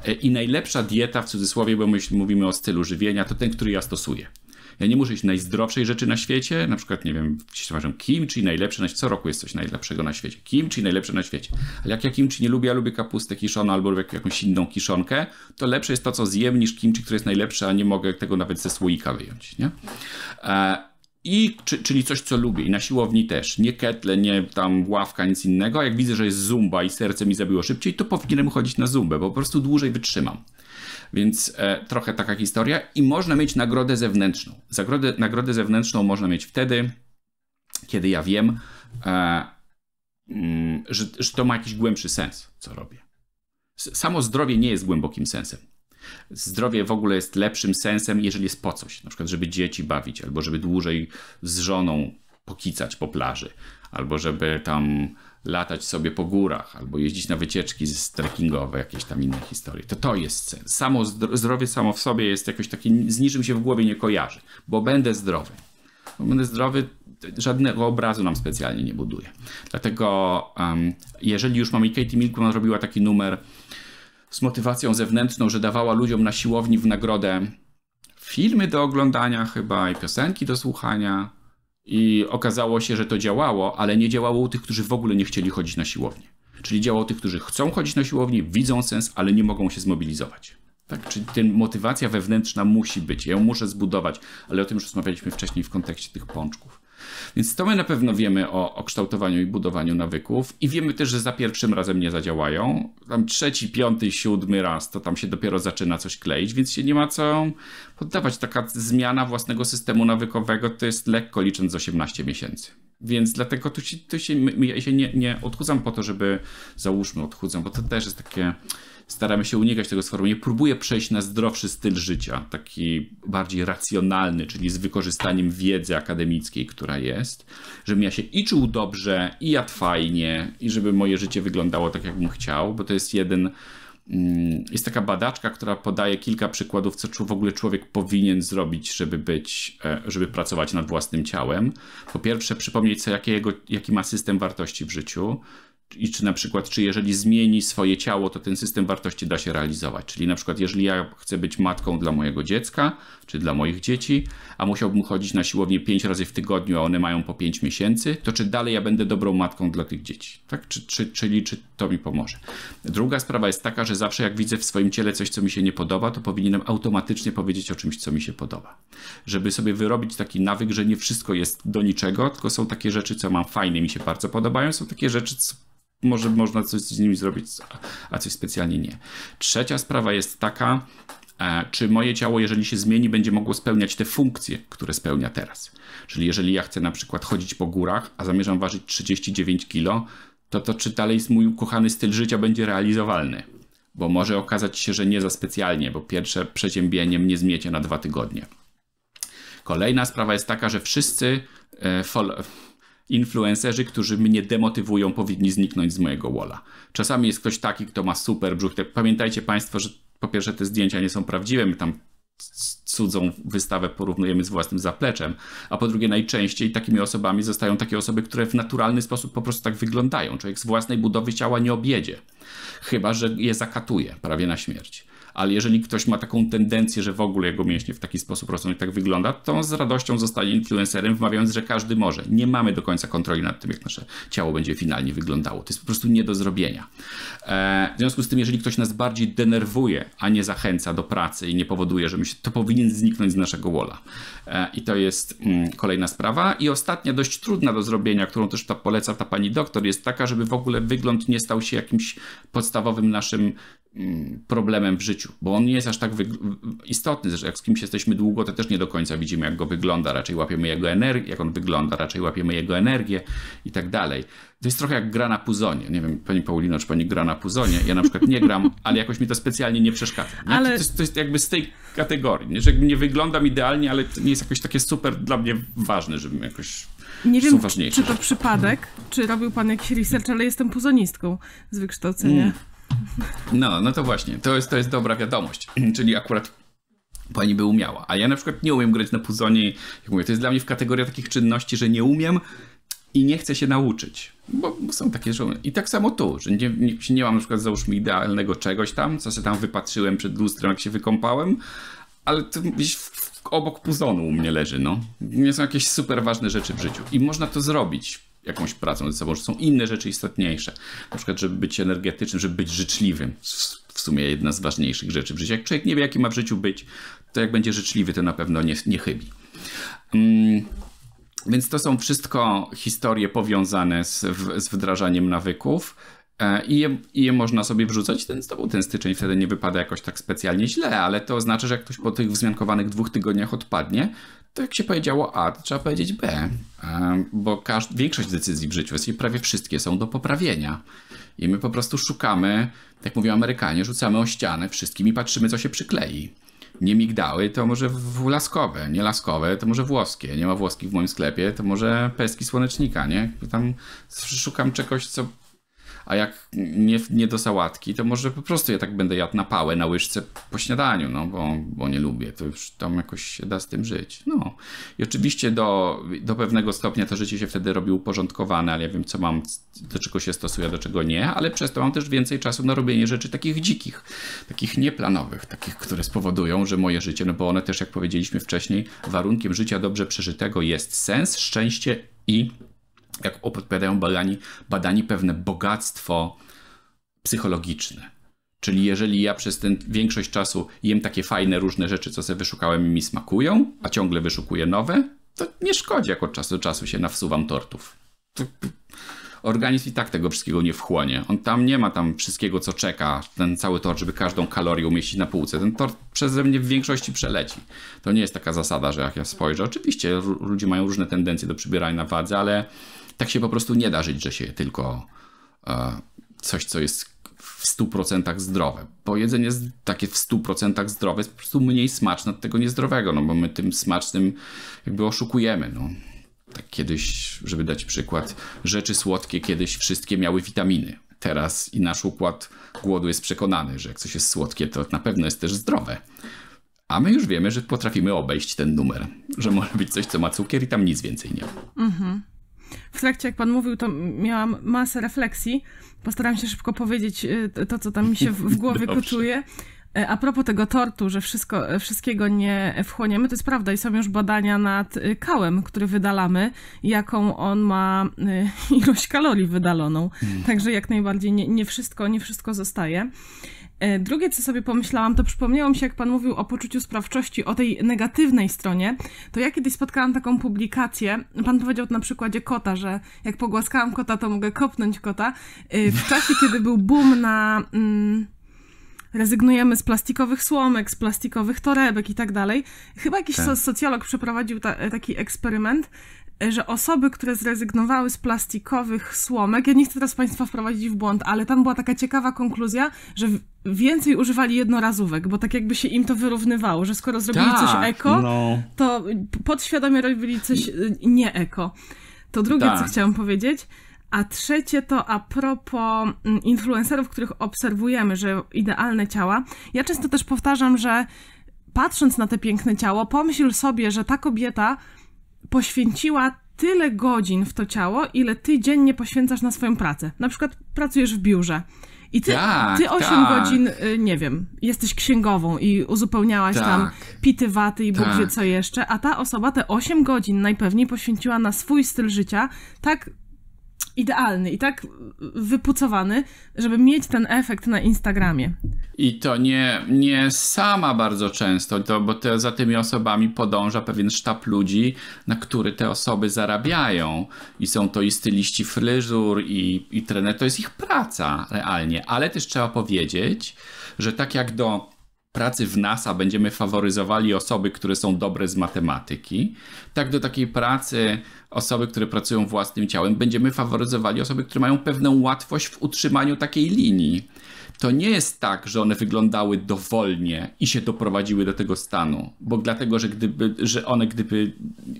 E, I najlepsza dieta, w cudzysłowie, bo my mówimy o stylu żywienia, to ten, który ja stosuję. Ja nie muszę iść najzdrowszej rzeczy na świecie, na przykład, nie wiem, przepraszam, kimchi najlepsze na Co roku jest coś najlepszego na świecie. Kimchi najlepsze na świecie. Ale jak ja kimchi nie lubię, ja lubię kapustę kiszoną albo jakąś inną kiszonkę, to lepsze jest to, co zjem, niż kimchi, które jest najlepsze, a nie mogę tego nawet ze słoika wyjąć, nie? E, i, czy, czyli coś, co lubię. I na siłowni też. Nie ketle, nie tam ławka, nic innego. Jak widzę, że jest zumba i serce mi zabiło szybciej, to powinienem chodzić na zumbę, bo po prostu dłużej wytrzymam. Więc e, trochę taka historia. I można mieć nagrodę zewnętrzną. Zagrodę, nagrodę zewnętrzną można mieć wtedy, kiedy ja wiem, e, mm, że, że to ma jakiś głębszy sens, co robię. Samo zdrowie nie jest głębokim sensem. Zdrowie w ogóle jest lepszym sensem, jeżeli jest po coś, na przykład, żeby dzieci bawić, albo żeby dłużej z żoną pokicać po plaży, albo żeby tam latać sobie po górach, albo jeździć na wycieczki trekkingowe, jakieś tam inne historie. To to jest sens. Samo zdrowie samo w sobie jest jakoś takie, z niczym się w głowie nie kojarzy, bo będę zdrowy. Bo będę zdrowy, żadnego obrazu nam specjalnie nie buduje. Dlatego um, jeżeli już mamy, Katie Milkman zrobiła taki numer z motywacją zewnętrzną, że dawała ludziom na siłowni w nagrodę filmy do oglądania chyba i piosenki do słuchania. I okazało się, że to działało, ale nie działało u tych, którzy w ogóle nie chcieli chodzić na siłownię. Czyli działało u tych, którzy chcą chodzić na siłownię, widzą sens, ale nie mogą się zmobilizować. Tak, czyli ten motywacja wewnętrzna musi być, ja ją muszę zbudować, ale o tym już rozmawialiśmy wcześniej w kontekście tych pączków. Więc to my na pewno wiemy o, o kształtowaniu i budowaniu nawyków i wiemy też, że za pierwszym razem nie zadziałają. Tam trzeci, piąty, siódmy raz to tam się dopiero zaczyna coś kleić, więc się nie ma co poddawać. Taka zmiana własnego systemu nawykowego to jest lekko licząc z 18 miesięcy. Więc dlatego tu się, tu się, ja się nie, nie odchudzam po to, żeby załóżmy odchudzam, bo to też jest takie staramy się unikać tego sformułowania. Próbuję przejść na zdrowszy styl życia, taki bardziej racjonalny, czyli z wykorzystaniem wiedzy akademickiej, która jest, żebym ja się i czuł dobrze, i jadł fajnie, i żeby moje życie wyglądało tak, jakbym chciał, bo to jest jeden. Mm, jest taka badaczka, która podaje kilka przykładów, co w ogóle człowiek powinien zrobić, żeby być, e, żeby pracować nad własnym ciałem. Po pierwsze, przypomnieć sobie, jakie jego, jaki ma system wartości w życiu i czy na przykład, czy jeżeli zmieni swoje ciało, to ten system wartości da się realizować. Czyli na przykład, jeżeli ja chcę być matką dla mojego dziecka, czy dla moich dzieci, a musiałbym chodzić na siłownię 5 razy w tygodniu, a one mają po 5 miesięcy, to czy dalej ja będę dobrą matką dla tych dzieci? Tak? Czy, czy, czyli czy to mi pomoże? Druga sprawa jest taka, że zawsze jak widzę w swoim ciele coś, co mi się nie podoba, to powinienem automatycznie powiedzieć o czymś, co mi się podoba. Żeby sobie wyrobić taki nawyk, że nie wszystko jest do niczego, tylko są takie rzeczy, co mam fajne, mi się bardzo podobają, są takie rzeczy, co może można coś z nimi zrobić, a coś specjalnie nie. Trzecia sprawa jest taka, e, czy moje ciało, jeżeli się zmieni, będzie mogło spełniać te funkcje, które spełnia teraz. Czyli jeżeli ja chcę na przykład chodzić po górach, a zamierzam ważyć 39 kg, to to czy dalej mój ukochany styl życia będzie realizowalny? Bo może okazać się, że nie za specjalnie, bo pierwsze przeziębienie mnie zmiecie na dwa tygodnie. Kolejna sprawa jest taka, że wszyscy e, follow influencerzy, którzy mnie demotywują, powinni zniknąć z mojego walla. Czasami jest ktoś taki, kto ma super brzuch. Tak, pamiętajcie Państwo, że po pierwsze te zdjęcia nie są prawdziwe, my tam cudzą wystawę porównujemy z własnym zapleczem, a po drugie najczęściej takimi osobami zostają takie osoby, które w naturalny sposób po prostu tak wyglądają. Człowiek z własnej budowy ciała nie objedzie, chyba że je zakatuje prawie na śmierć ale jeżeli ktoś ma taką tendencję, że w ogóle jego mięśnie w taki sposób rosną i tak wygląda, to z radością zostanie influencerem, wmawiając, że każdy może. Nie mamy do końca kontroli nad tym, jak nasze ciało będzie finalnie wyglądało. To jest po prostu nie do zrobienia. E, w związku z tym, jeżeli ktoś nas bardziej denerwuje, a nie zachęca do pracy i nie powoduje, że my się, to powinien zniknąć z naszego wola. E, I to jest mm, kolejna sprawa. I ostatnia, dość trudna do zrobienia, którą też ta poleca ta pani doktor, jest taka, żeby w ogóle wygląd nie stał się jakimś podstawowym naszym mm, problemem w życiu, bo on nie jest aż tak istotny, że jak z kimś jesteśmy długo, to też nie do końca widzimy, jak go wygląda, raczej łapiemy jego energię, jak on wygląda, raczej łapiemy jego energię i tak dalej. To jest trochę jak gra na puzonie. Nie wiem, pani Paulino, czy pani gra na puzonie. Ja na przykład nie gram, ale jakoś mi to specjalnie nie przeszkadza. Nie? Ale... To, jest, to, jest, jakby z tej kategorii, nie? że jakby nie wyglądam idealnie, ale to nie jest jakoś takie super dla mnie ważne, żebym jakoś nie wiem, czy to przypadek, czy robił pan jakiś research, ale jestem puzonistką z wykształcenia. Mm. No, no to właśnie, to jest, to jest dobra wiadomość. Czyli akurat pani by umiała. A ja na przykład nie umiem grać na puzonie. Jak mówię, to jest dla mnie w kategorii takich czynności, że nie umiem, i nie chce się nauczyć. Bo są takie, że. I tak samo tu, że nie, nie, nie mam na przykład, załóżmy, idealnego czegoś tam, co się tam wypatrzyłem przed lustrem, jak się wykąpałem, ale to gdzieś w, w, obok puzonu u mnie leży, no. Nie są jakieś super ważne rzeczy w życiu. I można to zrobić jakąś pracą ze sobą, że są inne rzeczy istotniejsze. Na przykład, żeby być energetycznym, żeby być życzliwym. W sumie jedna z ważniejszych rzeczy w życiu. Jak człowiek nie wie, jaki ma w życiu być, to jak będzie życzliwy, to na pewno nie, nie chybi. Mm. Więc to są wszystko historie powiązane z, w, z wdrażaniem nawyków. E, I je, I je, można sobie wrzucać. Ten, to ten styczeń, wtedy nie wypada jakoś tak specjalnie źle, ale to oznacza, że jak ktoś po tych wzmiankowanych dwóch tygodniach odpadnie, to jak się powiedziało A, to trzeba powiedzieć B, e, bo każd- większość decyzji w życiu, prawie wszystkie są do poprawienia. I my po prostu szukamy, jak mówią Amerykanie, rzucamy o ścianę wszystkim i patrzymy, co się przyklei nie migdały, to może w laskowe, nie laskowe, to może włoskie. Nie ma włoskich w moim sklepie, to może peski słonecznika, nie? Tam szukam czegoś, co a jak nie, nie do sałatki, to może po prostu ja tak będę jadł na pałę na łyżce po śniadaniu, no bo, bo nie lubię, to już tam jakoś się da z tym żyć. No i oczywiście do, do pewnego stopnia to życie się wtedy robi uporządkowane, ale ja wiem co mam, do czego się stosuję, do czego nie, ale przez to mam też więcej czasu na robienie rzeczy takich dzikich, takich nieplanowych, takich, które spowodują, że moje życie, no bo one też jak powiedzieliśmy wcześniej, warunkiem życia dobrze przeżytego jest sens, szczęście i jak opowiadają badani, badani pewne bogactwo psychologiczne. Czyli jeżeli ja przez ten większość czasu jem takie fajne różne rzeczy, co sobie wyszukałem i mi smakują, a ciągle wyszukuję nowe, to nie szkodzi, jak od czasu do czasu się nawsuwam tortów. Organizm i tak tego wszystkiego nie wchłonie. On tam nie ma tam wszystkiego, co czeka, ten cały tort, żeby każdą kalorię umieścić na półce. Ten tort przeze mnie w większości przeleci. To nie jest taka zasada, że jak ja spojrzę, oczywiście ludzie mają różne tendencje do przybierania na wadze, ale tak się po prostu nie da żyć, że się tylko e, coś, co jest w 100% zdrowe. Bo jedzenie jest takie w 100% zdrowe jest po prostu mniej smaczne od tego niezdrowego, no bo my tym smacznym jakby oszukujemy. No. Tak kiedyś, żeby dać przykład, rzeczy słodkie kiedyś wszystkie miały witaminy. Teraz i nasz układ głodu jest przekonany, że jak coś jest słodkie, to na pewno jest też zdrowe. A my już wiemy, że potrafimy obejść ten numer, że może być coś, co ma cukier i tam nic więcej nie ma. Mhm w trakcie, jak pan mówił, to miałam masę refleksji. Postaram się szybko powiedzieć y, to, co tam mi się w, głowie koczuje. E, a propos tego tortu, że wszystko, e, wszystkiego nie wchłoniemy, to jest prawda i są już badania nad y, kałem, który wydalamy, jaką on ma y, ilość kalorii wydaloną. Mm. Także jak najbardziej nie, nie wszystko, nie wszystko zostaje. E, drugie, co sobie pomyślałam, to przypomniałam się, jak pan mówił o poczuciu sprawczości, o tej negatywnej stronie, to ja kiedyś spotkałam taką publikację, pan powiedział na przykładzie kota, że jak pogłaskałam kota, to mogę kopnąć kota. E, w czasie, kiedy był boom na... Mm, rezygnujemy z plastikowych słomek, z plastikowych torebek i tak dalej. Chyba jakiś tak. socjolog przeprowadził ta, taki eksperyment, że osoby, które zrezygnowały z plastikowych słomek, ja nie chcę teraz Państwa wprowadzić w błąd, ale tam była taka ciekawa konkluzja, że więcej używali jednorazówek, bo tak jakby się im to wyrównywało, że skoro zrobili tak, coś eko, no. to podświadomie robili coś y, nie eko. To drugie, tak. co chciałam powiedzieć. A trzecie to a propos mm, influencerów, których obserwujemy, że idealne ciała. Ja często też powtarzam, że patrząc na te piękne ciało, pomyśl sobie, że ta kobieta poświęciła tyle godzin w to ciało, ile ty dziennie poświęcasz na swoją pracę. Na przykład pracujesz w biurze. I ty, tak, ty 8 tak. godzin, y, nie wiem, jesteś księgową i uzupełniałaś tak, tam pity, waty i Bóg wie tak. co jeszcze, a ta osoba te 8 godzin najpewniej poświęciła na swój styl życia, tak idealny i tak wypucowany, żeby mieć ten efekt na Instagramie. I to nie, nie sama bardzo często, to, bo te, za tymi osobami podąża pewien sztab ludzi, na który te osoby zarabiają. I są to i styliści fryzur, i, i trener. To jest ich praca realnie. Ale też trzeba powiedzieć, że tak jak do pracy w NASA będziemy faworyzowali osoby, które są dobre z matematyki, tak do takiej pracy osoby, które pracują własnym ciałem. Będziemy faworyzowali osoby, które mają pewną łatwość w utrzymaniu takiej linii. To nie jest tak, że one wyglądały dowolnie i się doprowadziły do tego stanu, bo dlatego, że, gdyby, że one gdyby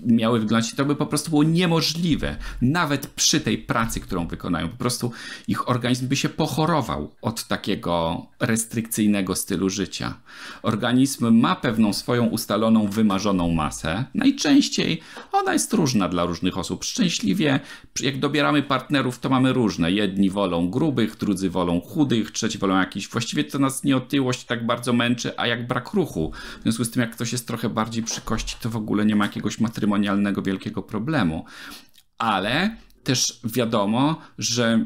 miały wyglądać, to by po prostu było niemożliwe, nawet przy tej pracy, którą wykonają. Po prostu ich organizm by się pochorował od takiego restrykcyjnego stylu życia. Organizm ma pewną swoją ustaloną, wymarzoną masę. Najczęściej ona jest różna dla różnych różnych osób. Szczęśliwie, jak dobieramy partnerów, to mamy różne. Jedni wolą grubych, drudzy wolą chudych, trzeci wolą jakiś. Właściwie to nas nie otyłość tak bardzo męczy, a jak brak ruchu. W związku z tym, jak ktoś jest trochę bardziej przy kości, to w ogóle nie ma jakiegoś matrymonialnego wielkiego problemu. Ale też wiadomo, że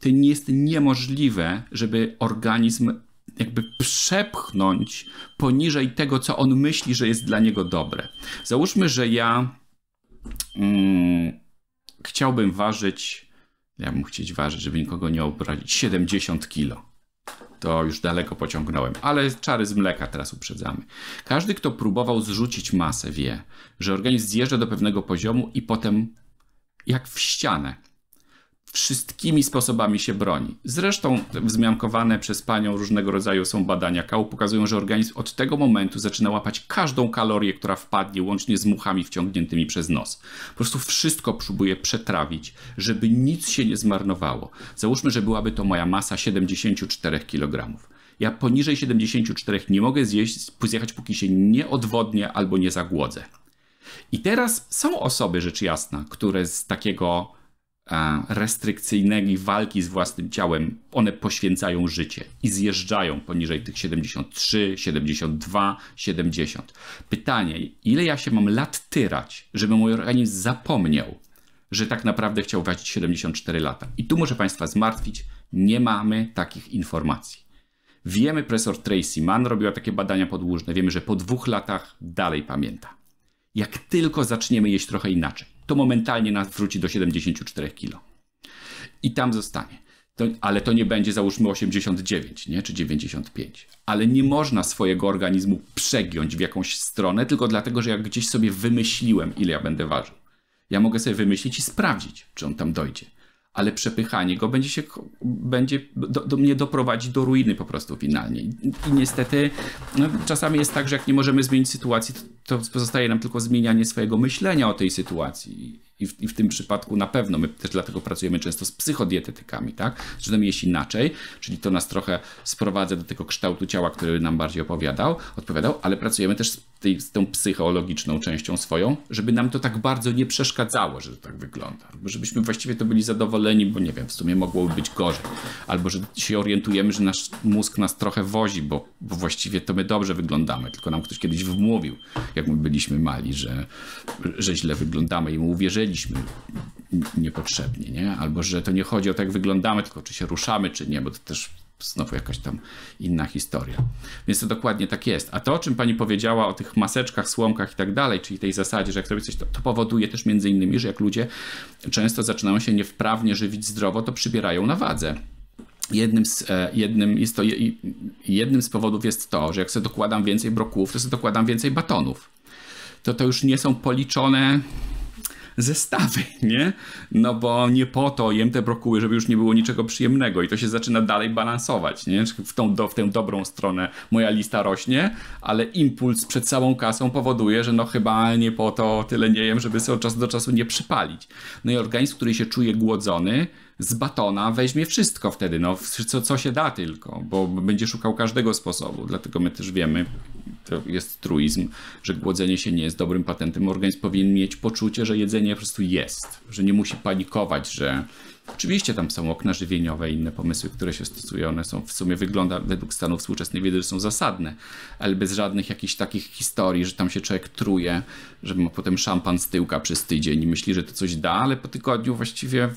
to nie jest niemożliwe, żeby organizm jakby przepchnąć poniżej tego, co on myśli, że jest dla niego dobre. Załóżmy, że ja Mm, chciałbym ważyć, ja bym chcieć ważyć, żeby nikogo nie obrazić, 70 kilo. To już daleko pociągnąłem, ale czary z mleka teraz uprzedzamy. Każdy, kto próbował zrzucić masę, wie, że organizm zjeżdża do pewnego poziomu i potem jak w ścianę wszystkimi sposobami się broni. Zresztą wzmiankowane przez panią różnego rodzaju są badania kału, pokazują, że organizm od tego momentu zaczyna łapać każdą kalorię, która wpadnie, łącznie z muchami wciągniętymi przez nos. Po prostu wszystko próbuje przetrawić, żeby nic się nie zmarnowało. Załóżmy, że byłaby to moja masa 74 kg. Ja poniżej 74 nie mogę zjeść, zjechać, póki się nie odwodnię albo nie zagłodzę. I teraz są osoby, rzecz jasna, które z takiego restrykcyjnej walki z własnym ciałem, one poświęcają życie i zjeżdżają poniżej tych 73, 72, 70. Pytanie, ile ja się mam lat tyrać, żeby mój organizm zapomniał, że tak naprawdę chciał ważyć 74 lata. I tu może Państwa zmartwić, nie mamy takich informacji. Wiemy, profesor Tracy Mann robiła takie badania podłużne, wiemy, że po dwóch latach dalej pamięta. Jak tylko zaczniemy jeść trochę inaczej, to momentalnie nas wróci do 74 kg. I tam zostanie. To, ale to nie będzie załóżmy 89 nie? czy 95. Ale nie można swojego organizmu przegiąć w jakąś stronę, tylko dlatego, że jak gdzieś sobie wymyśliłem, ile ja będę ważył. Ja mogę sobie wymyślić i sprawdzić, czy on tam dojdzie ale przepychanie go będzie się będzie do, do mnie doprowadzić do ruiny po prostu finalnie. I, niestety no, czasami jest tak, że jak nie możemy zmienić sytuacji, to, to pozostaje nam tylko zmienianie swojego myślenia o tej sytuacji. I w, I w, tym przypadku na pewno my też dlatego pracujemy często z psychodietetykami, tak? Zresztą jest inaczej, czyli to nas trochę sprowadza do tego kształtu ciała, który nam bardziej opowiadał, odpowiadał, ale pracujemy też z tej, z tą psychologiczną częścią swoją, żeby nam to tak bardzo nie przeszkadzało, że to tak wygląda. Albo żebyśmy właściwie to byli zadowoleni, bo nie wiem, w sumie mogłoby być gorzej. Albo że się orientujemy, że nasz mózg nas trochę wozi, bo, bo właściwie to my dobrze wyglądamy, tylko nam ktoś kiedyś wmówił, jak my byliśmy mali, że, że źle wyglądamy i mu uwierzyliśmy niepotrzebnie, nie? Albo że to nie chodzi o to, jak wyglądamy, tylko czy się ruszamy, czy nie, bo to też znowu jakaś tam inna historia. Więc to dokładnie tak jest. A to, o czym pani powiedziała, o tych maseczkach, słomkach i tak dalej, czyli tej zasadzie, że jak robi coś, to, to powoduje też między innymi, że jak ludzie często zaczynają się niewprawnie żywić zdrowo, to przybierają na wadze. Jednym z, e, jednym, jest to, jednym z powodów jest to, że jak sobie dokładam więcej brokułów, to sobie dokładam więcej batonów. To to już nie są policzone zestawy, nie? No bo nie po to jem te brokuły, żeby już nie było niczego przyjemnego i to się zaczyna dalej balansować, nie? W, tą, do, w tę dobrą stronę moja lista rośnie, ale impuls przed całą kasą powoduje, że no chyba nie po to tyle nie jem, żeby sobie od czasu do czasu nie przypalić. No i organizm, który się czuje głodzony, z batona weźmie wszystko wtedy, no, co, co się da tylko, bo będzie szukał każdego sposobu. Dlatego my też wiemy, to jest truizm, że głodzenie się nie jest dobrym patentem. Organizm powinien mieć poczucie, że jedzenie po prostu jest, że nie musi panikować, że Oczywiście tam są okna żywieniowe, inne pomysły, które się stosuje. One są w sumie wygląda według stanów współczesnej wiedzy, że są zasadne, ale bez żadnych jakichś takich historii, że tam się człowiek truje, że ma potem szampan z tyłka przez tydzień i myśli, że to coś da, ale po tygodniu właściwie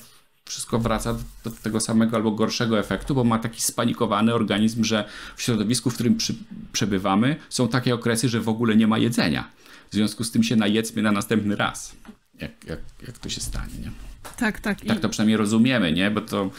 wszystko wraca do, tego samego albo gorszego efektu, bo ma taki spanikowany organizm, że w środowisku, w którym przy, przebywamy, są takie okresy, że w ogóle nie ma jedzenia. W związku z tym się najedzmy na następny raz, jak, jak, jak to się stanie. Nie? Tak, tak. Tak to przynajmniej rozumiemy, nie? Bo to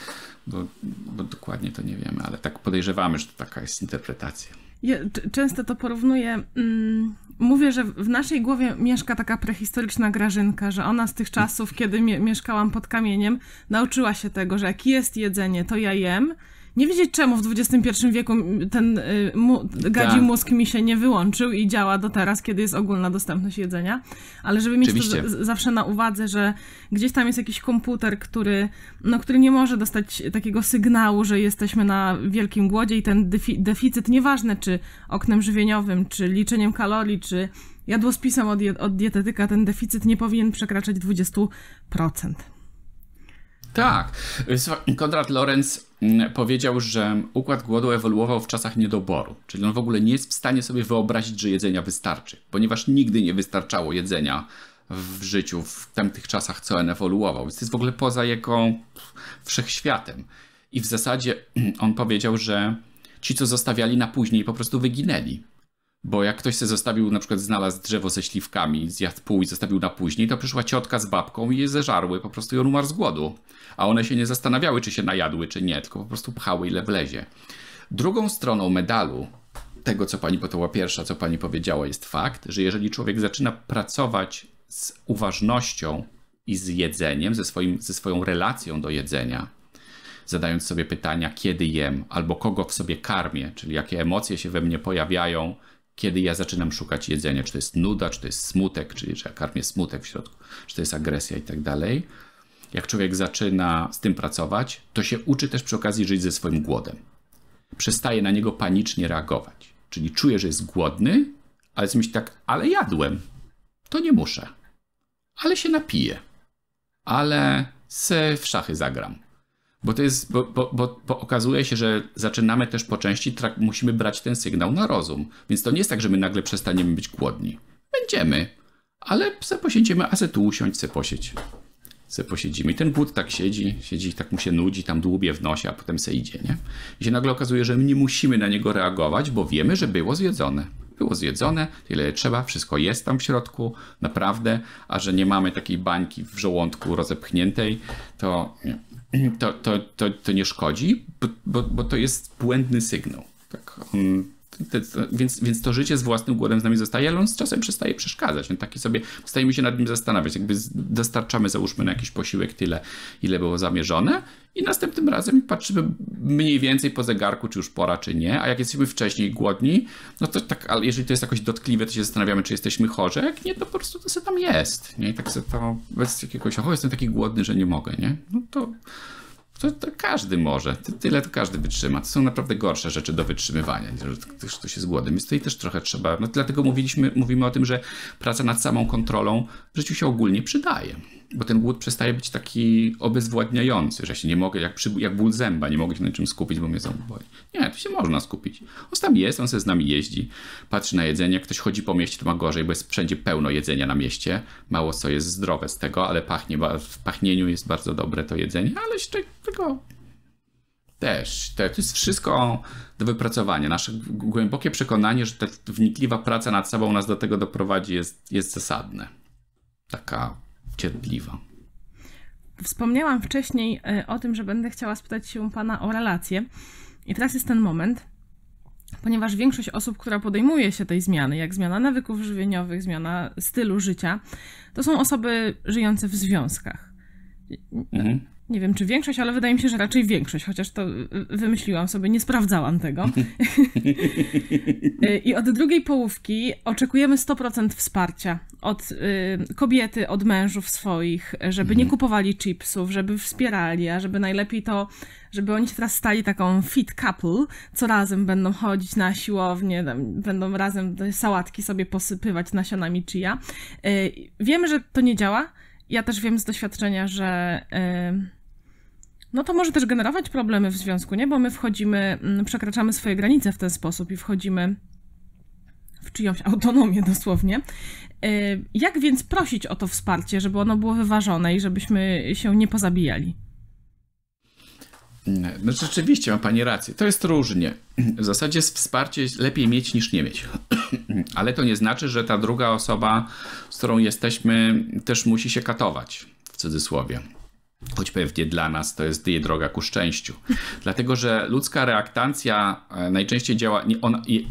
bo, bo dokładnie to nie wiemy, ale tak podejrzewamy, że to taka jest interpretacja. Ja często to porównuję mm, mówię, że w naszej głowie mieszka taka prehistoryczna Grażynka, że ona z tych czasów, kiedy mie mieszkałam pod kamieniem, nauczyła się tego, że jak jest jedzenie, to ja jem, nie wiedzieć czemu w XXI wieku ten y, mu, gadzi tak. mózg mi się nie wyłączył i działa do teraz, kiedy jest ogólna dostępność jedzenia, ale żeby mieć Oczywiście. to z, zawsze na uwadze, że gdzieś tam jest jakiś komputer, który, no, który nie może dostać takiego sygnału, że jesteśmy na wielkim głodzie i ten defi- deficyt, nieważne czy oknem żywieniowym, czy liczeniem kalorii, czy jadłospisem od, od dietetyka, ten deficyt nie powinien przekraczać 20%. Tak. Y, Konrad Lorenz mm, powiedział, że układ głodu ewoluował w czasach niedoboru, czyli on w ogóle nie jest w stanie sobie wyobrazić, że jedzenia wystarczy, ponieważ nigdy nie wystarczało jedzenia w życiu w tamtych czasach, co on ewoluował. Więc to jest w ogóle poza jego wszechświatem. I w zasadzie on powiedział, że ci, co zostawiali na później, po prostu wyginęli. Bo jak ktoś sobie zostawił, na przykład znalazł drzewo ze śliwkami, zjadł pół i zostawił na później, to przyszła ciotka z babką i je zeżarły, po prostu ją umarł z głodu. A one się nie zastanawiały, czy się najadły, czy nie, tylko po prostu pchały ile wlezie. Drugą stroną medalu tego, co pani, bo to była pierwsza, co pani powiedziała, jest fakt, że jeżeli człowiek zaczyna pracować z uważnością i z jedzeniem, ze, swoim, ze swoją relacją do jedzenia, zadając sobie pytania, kiedy jem, albo kogo w sobie karmię, czyli jakie emocje się we mnie pojawiają, kiedy ja zaczynam szukać jedzenia, czy to jest nuda, czy to jest smutek, czyli że ja karmię smutek w środku, czy to jest agresja i tak dalej. Jak człowiek zaczyna z tym pracować, to się uczy też przy okazji żyć ze swoim głodem. Przestaje na niego panicznie reagować. Czyli czuje, że jest głodny, ale jest tak, ale jadłem, to nie muszę. Ale się napiję. Ale se w szachy zagram. Bo to jest, bo, bo, bo, bo okazuje się, że zaczynamy też po części, trak, musimy brać ten sygnał na rozum. Więc to nie jest tak, że my nagle przestaniemy być głodni. Będziemy, ale se posiedzimy, a se tu usiąść, se posiedź. Se posiedzimy. I ten głód tak siedzi, siedzi, tak mu się nudzi, tam dłubie w nosie, a potem se idzie, nie? I się nagle okazuje, że my nie musimy na niego reagować, bo wiemy, że było zjedzone. Było zjedzone, tyle trzeba, wszystko jest tam w środku, naprawdę, a że nie mamy takiej bańki w żołądku rozepchniętej, to... Nie to, to, to, to nie szkodzi, bo, bo, bo to jest błędny sygnał. Tak. Mm te, te, więc, więc to życie z własnym głodem z nami zostaje, ale on z czasem przestaje przeszkadzać. On no taki sobie stajemy się nad nim zastanawiać. Jakby dostarczamy, załóżmy, na jakiś posiłek tyle, ile było zamierzone, i następnym razem patrzymy mniej więcej po zegarku, czy już pora, czy nie. A jak jesteśmy wcześniej głodni, no to tak, ale jeżeli to jest jakoś dotkliwe, to się zastanawiamy, czy jesteśmy chorzy. Jak nie, to po prostu to sobie tam jest. Nie? I tak sobie to bez jakiegoś, o, jestem taki głodny, że nie mogę, nie? No to to, to, każdy może. Tyle to każdy wytrzyma. To są naprawdę gorsze rzeczy do wytrzymywania, niż to się z głodem. Więc tutaj też trochę trzeba. No, dlatego mówiliśmy, mówimy o tym, że praca nad samą kontrolą w życiu się ogólnie przydaje bo ten głód przestaje być taki obezwładniający, że się nie mogę, jak, przy, jak ból zęba, nie mogę się na czym skupić, bo mnie ząb boli. Nie, to się można skupić. On tam jest, on sobie z nami jeździ, patrzy na jedzenie, ktoś chodzi po mieście, to ma gorzej, bo jest wszędzie pełno jedzenia na mieście, mało co jest zdrowe z tego, ale pachnie, w pachnieniu jest bardzo dobre to jedzenie, ale jeszcze tego też. To jest wszystko do wypracowania. Nasze głębokie przekonanie, że ta wnikliwa praca nad sobą nas do tego doprowadzi jest, jest zasadne. Taka cierpliwa. Wspomniałam wcześniej e, o tym, że będę chciała spytać się Pana o relacje. I teraz jest ten moment, ponieważ większość osób, która podejmuje się tej zmiany, jak zmiana nawyków żywieniowych, zmiana stylu życia, to są osoby żyjące w związkach. Mhm nie wiem czy większość, ale wydaje mi się, że raczej większość, chociaż to y, y, wymyśliłam sobie, nie sprawdzałam tego. Y, I od drugiej połówki oczekujemy 100% wsparcia od y, kobiety, od mężów swoich, żeby nie mhm. kupowali chipsów, żeby wspierali, a żeby najlepiej to, żeby oni się teraz stali taką fit couple, co razem będą chodzić na siłownię, będą razem sałatki sobie posypywać nasionami chia. Y, wiemy, że to nie działa. Ja też wiem z doświadczenia, że... Y, no to może też generować problemy w związku, nie? Bo my wchodzimy, mm, przekraczamy swoje granice w ten sposób i wchodzimy w czyjąś autonomię dosłownie. Y, jak więc prosić o to wsparcie, żeby ono było wyważone i żebyśmy się nie pozabijali? No rzeczywiście ma Pani rację. To jest różnie. W zasadzie wsparcie lepiej mieć niż nie mieć. Ale to nie znaczy, że ta druga osoba, z którą jesteśmy, też musi się katować, w cudzysłowie. Choć pewnie dla nas to jest droga ku szczęściu. Dlatego, że ludzka reaktancja e, najczęściej działa. ona, jej,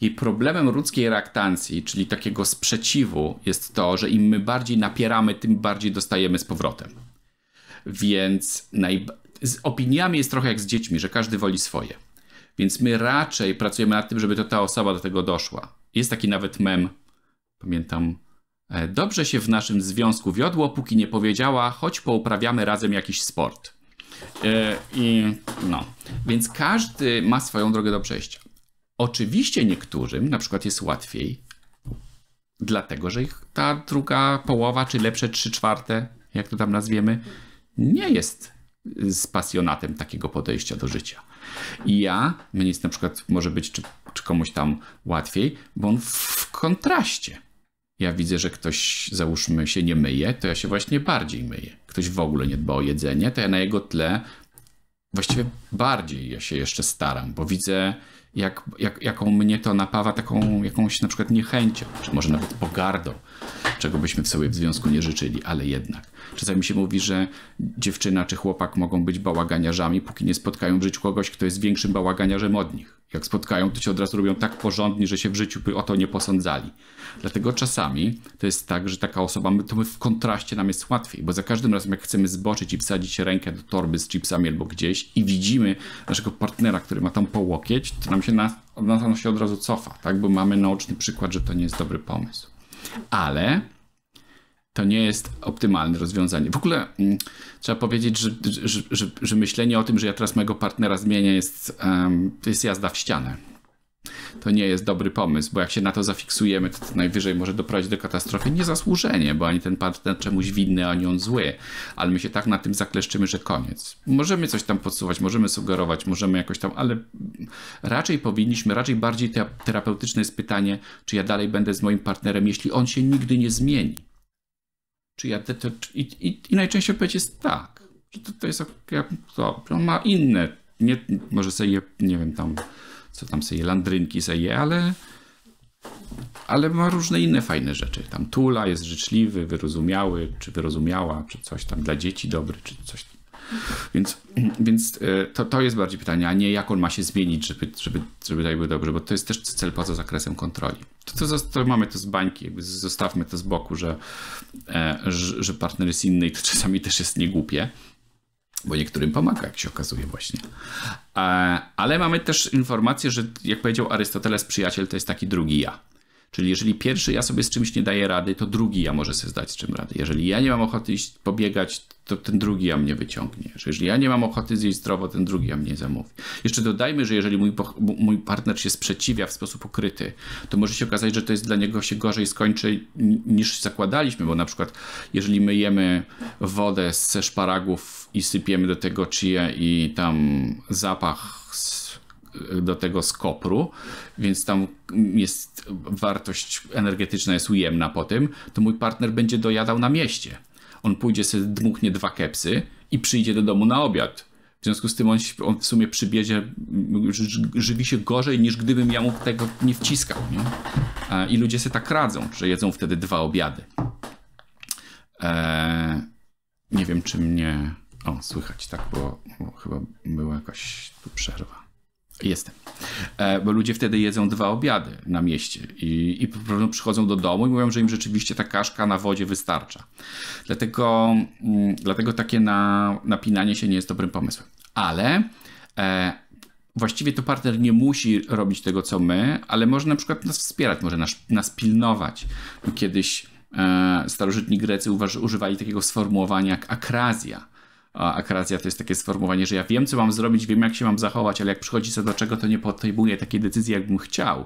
jej problemem ludzkiej reaktancji, czyli takiego sprzeciwu, jest to, że im my bardziej napieramy, tym bardziej dostajemy z powrotem. Więc naj... z opiniami jest trochę jak z dziećmi, że każdy woli swoje. Więc my raczej pracujemy nad tym, żeby to ta osoba do tego doszła. Jest taki nawet mem, pamiętam, E, dobrze się w naszym związku wiodło, póki nie powiedziała, choć pouprawiamy razem jakiś sport. E, I no, więc każdy ma swoją drogę do przejścia. Oczywiście niektórym na przykład jest łatwiej, dlatego że ich ta druga połowa, czy lepsze trzy czwarte, jak to tam nazwiemy, nie jest z pasjonatem takiego podejścia do życia. I ja, mnie jest na przykład, może być czy, czy komuś tam łatwiej, bo on w kontraście ja widzę, że ktoś, załóżmy, się nie myje, to ja się właśnie bardziej myję. Ktoś w ogóle nie dba o jedzenie, to ja na jego tle właściwie bardziej ja się jeszcze staram, bo widzę, jak, jak, jaką mnie to napawa taką jakąś na przykład niechęcią, czy może nawet pogardą, czego byśmy w sobie w związku nie życzyli, ale jednak. Czasami się mówi, że dziewczyna czy chłopak mogą być bałaganiarzami, póki nie spotkają w życiu kogoś, kto jest większym bałaganiarzem od nich jak spotkają, to się od razu robią tak porządni, że się w życiu by o to nie posądzali. Dlatego czasami to jest tak, że taka osoba, my, to my w kontraście nam jest łatwiej, bo za każdym razem, jak chcemy zboczyć i wsadzić rękę do torby z chipsami albo gdzieś i widzimy naszego partnera, który ma tam połokieć, to nam się, na, nam się od razu cofa, tak? bo mamy naoczny przykład, że to nie jest dobry pomysł. Ale to nie jest optymalne rozwiązanie. W ogóle m, mm, trzeba powiedzieć, że, że, że, że, myślenie o tym, że ja teraz mojego partnera zmienię, jest, um, to jest jazda w ścianę. To nie jest dobry pomysł, bo jak się na to zafiksujemy, to, to najwyżej może doprowadzić do katastrofy niezasłużenie, bo ani ten partner czemuś winny, ani on zły, ale my się tak na tym zakleszczymy, że koniec. Możemy coś tam podsuwać, możemy sugerować, możemy jakoś tam, ale raczej powinniśmy, raczej bardziej terapeutyczne jest pytanie, czy ja dalej będę z moim partnerem, jeśli on się nigdy nie zmieni czy ja te, te, i, i, i, najczęściej odpowiedź jest tak, że to, to jest jak to, on ma inne, nie, może sobie, je, nie wiem tam, co tam sobie, landrynki sobie, je, ale, ale ma różne inne fajne rzeczy. Tam tula jest życzliwy, wyrozumiały, czy wyrozumiała, czy coś tam dla dzieci dobry, czy coś więc, więc e, to, to jest bardziej pytanie, a nie jak on ma się zmienić, żeby, żeby, żeby tutaj był dobrze, bo to jest też cel poza zakresem kontroli. To, to, to mamy to z bańki, jakby zostawmy to z boku, że, e, że, że partner jest inny i to czasami też jest niegłupie bo niektórym pomaga, jak się okazuje właśnie. E, ale mamy też informację, że jak powiedział Arystoteles, przyjaciel to jest taki drugi ja. Czyli jeżeli pierwszy ja sobie z czymś nie daję rady, to drugi ja może sobie zdać z czym rady. Jeżeli ja nie mam ochoty iść pobiegać, to ten drugi ja mnie wyciągnie. Jeżeli ja nie mam ochoty zjeść zdrowo, ten drugi ja mnie zamówi. Jeszcze dodajmy, że jeżeli mój, mój partner się sprzeciwia w sposób ukryty, to może się okazać, że to jest dla niego się gorzej skończy niż zakładaliśmy, bo na przykład jeżeli myjemy wodę ze szparagów i sypiemy do tego chia i tam zapach z do tego z kopru, więc tam jest wartość energetyczna jest ujemna po tym, to mój partner będzie dojadał na mieście. On pójdzie sobie, dmuchnie dwa kepsy i przyjdzie do domu na obiad. W związku z tym on, on w sumie przybiedzie, żywi się gorzej niż gdybym ja mu tego nie wciskał. Nie? I ludzie się tak radzą, że jedzą wtedy dwa obiady. Eee, nie wiem, czy mnie. O, słychać, tak, bo, bo chyba była jakaś tu przerwa. Jestem. E, bo ludzie wtedy jedzą dwa obiady na mieście i, i przychodzą do domu i mówią, że im rzeczywiście ta kaszka na wodzie wystarcza. Dlatego, mm, dlatego takie na, napinanie się nie jest dobrym pomysłem. Ale e, właściwie to partner nie musi robić tego, co my, ale może na przykład nas wspierać, może nas, nas pilnować. No kiedyś e, starożytni Grecy uważ, używali takiego sformułowania jak akrazja Akracja to jest takie sformułowanie, że ja wiem, co mam zrobić, wiem, jak się mam zachować, ale jak przychodzi co do czego, to nie podejmuję takiej decyzji, jakbym chciał.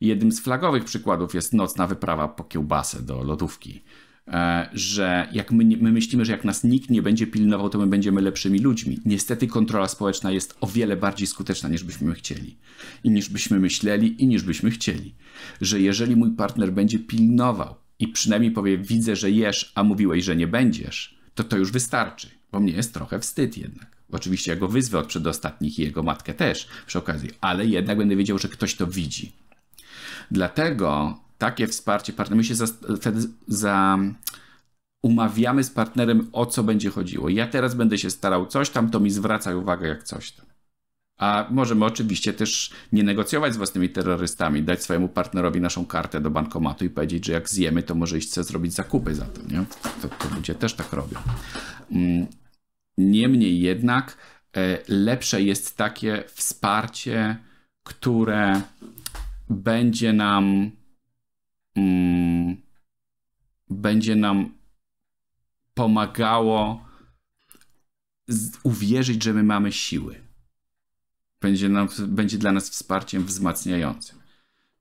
Jednym z flagowych przykładów jest nocna wyprawa po kiełbasę do lodówki. E, że jak my, my myślimy, że jak nas nikt nie będzie pilnował, to my będziemy lepszymi ludźmi. Niestety kontrola społeczna jest o wiele bardziej skuteczna niż byśmy chcieli, i niż byśmy myśleli, i niż byśmy chcieli. Że jeżeli mój partner będzie pilnował i przynajmniej powie, widzę, że jesz, a mówiłeś, że nie będziesz, to to już wystarczy. Bo mnie jest trochę wstyd jednak. Oczywiście ja go wyzwę od przedostatnich i jego matkę też przy okazji, ale jednak będę wiedział, że ktoś to widzi. Dlatego takie wsparcie partnera, my się za, wtedy za, umawiamy z partnerem, o co będzie chodziło. Ja teraz będę się starał coś tam, to mi zwraca uwagę jak coś tam. A możemy oczywiście też nie negocjować z własnymi terrorystami, dać swojemu partnerowi naszą kartę do bankomatu i powiedzieć, że jak zjemy, to może iść chce zrobić zakupy za to. Nie? To, to ludzie też tak robią. Mm, niemniej jednak e, lepsze jest takie wsparcie, które będzie nam mm, będzie nam pomagało uwierzyć, że my mamy siły będzie, nam, będzie dla nas wsparciem wzmacniającym.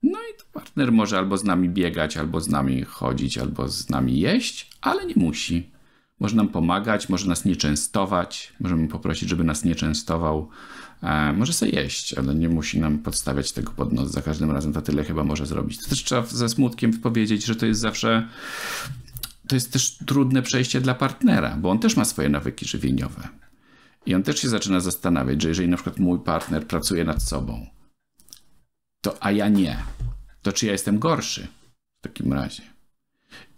No i to partner może albo z nami biegać, albo z nami chodzić, albo z nami jeść, ale nie musi. Może nam pomagać, może nas nie częstować, możemy poprosić, żeby nas nie częstował. E, może sobie jeść, ale nie musi nam podstawiać tego pod nos. Za każdym razem to tyle chyba może zrobić. To też trzeba ze smutkiem powiedzieć, że to jest zawsze. To jest też trudne przejście dla partnera, bo on też ma swoje nawyki żywieniowe i on też się zaczyna zastanawiać, że jeżeli na przykład mój partner pracuje nad sobą, to a ja nie, to czy ja jestem gorszy w takim razie?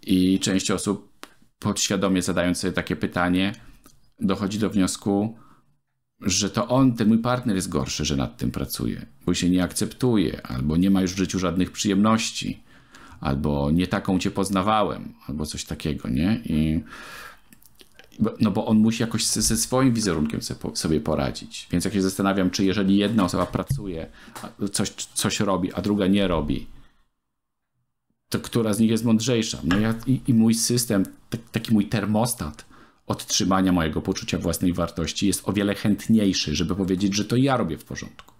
I część osób podświadomie zadając sobie takie pytanie, dochodzi do wniosku, że to on, ten mój partner jest gorszy, że nad tym pracuje, bo się nie akceptuje, albo nie ma już w życiu żadnych przyjemności, albo nie taką cię poznawałem, albo coś takiego, nie? I no bo on musi jakoś ze, swoim wizerunkiem sobie poradzić. Więc jak się zastanawiam, czy jeżeli jedna osoba pracuje, coś, coś robi, a druga nie robi, to która z nich jest mądrzejsza? No ja, i, i mój system, taki mój termostat odtrzymania mojego poczucia własnej wartości jest o wiele chętniejszy, żeby powiedzieć, że to ja robię w porządku.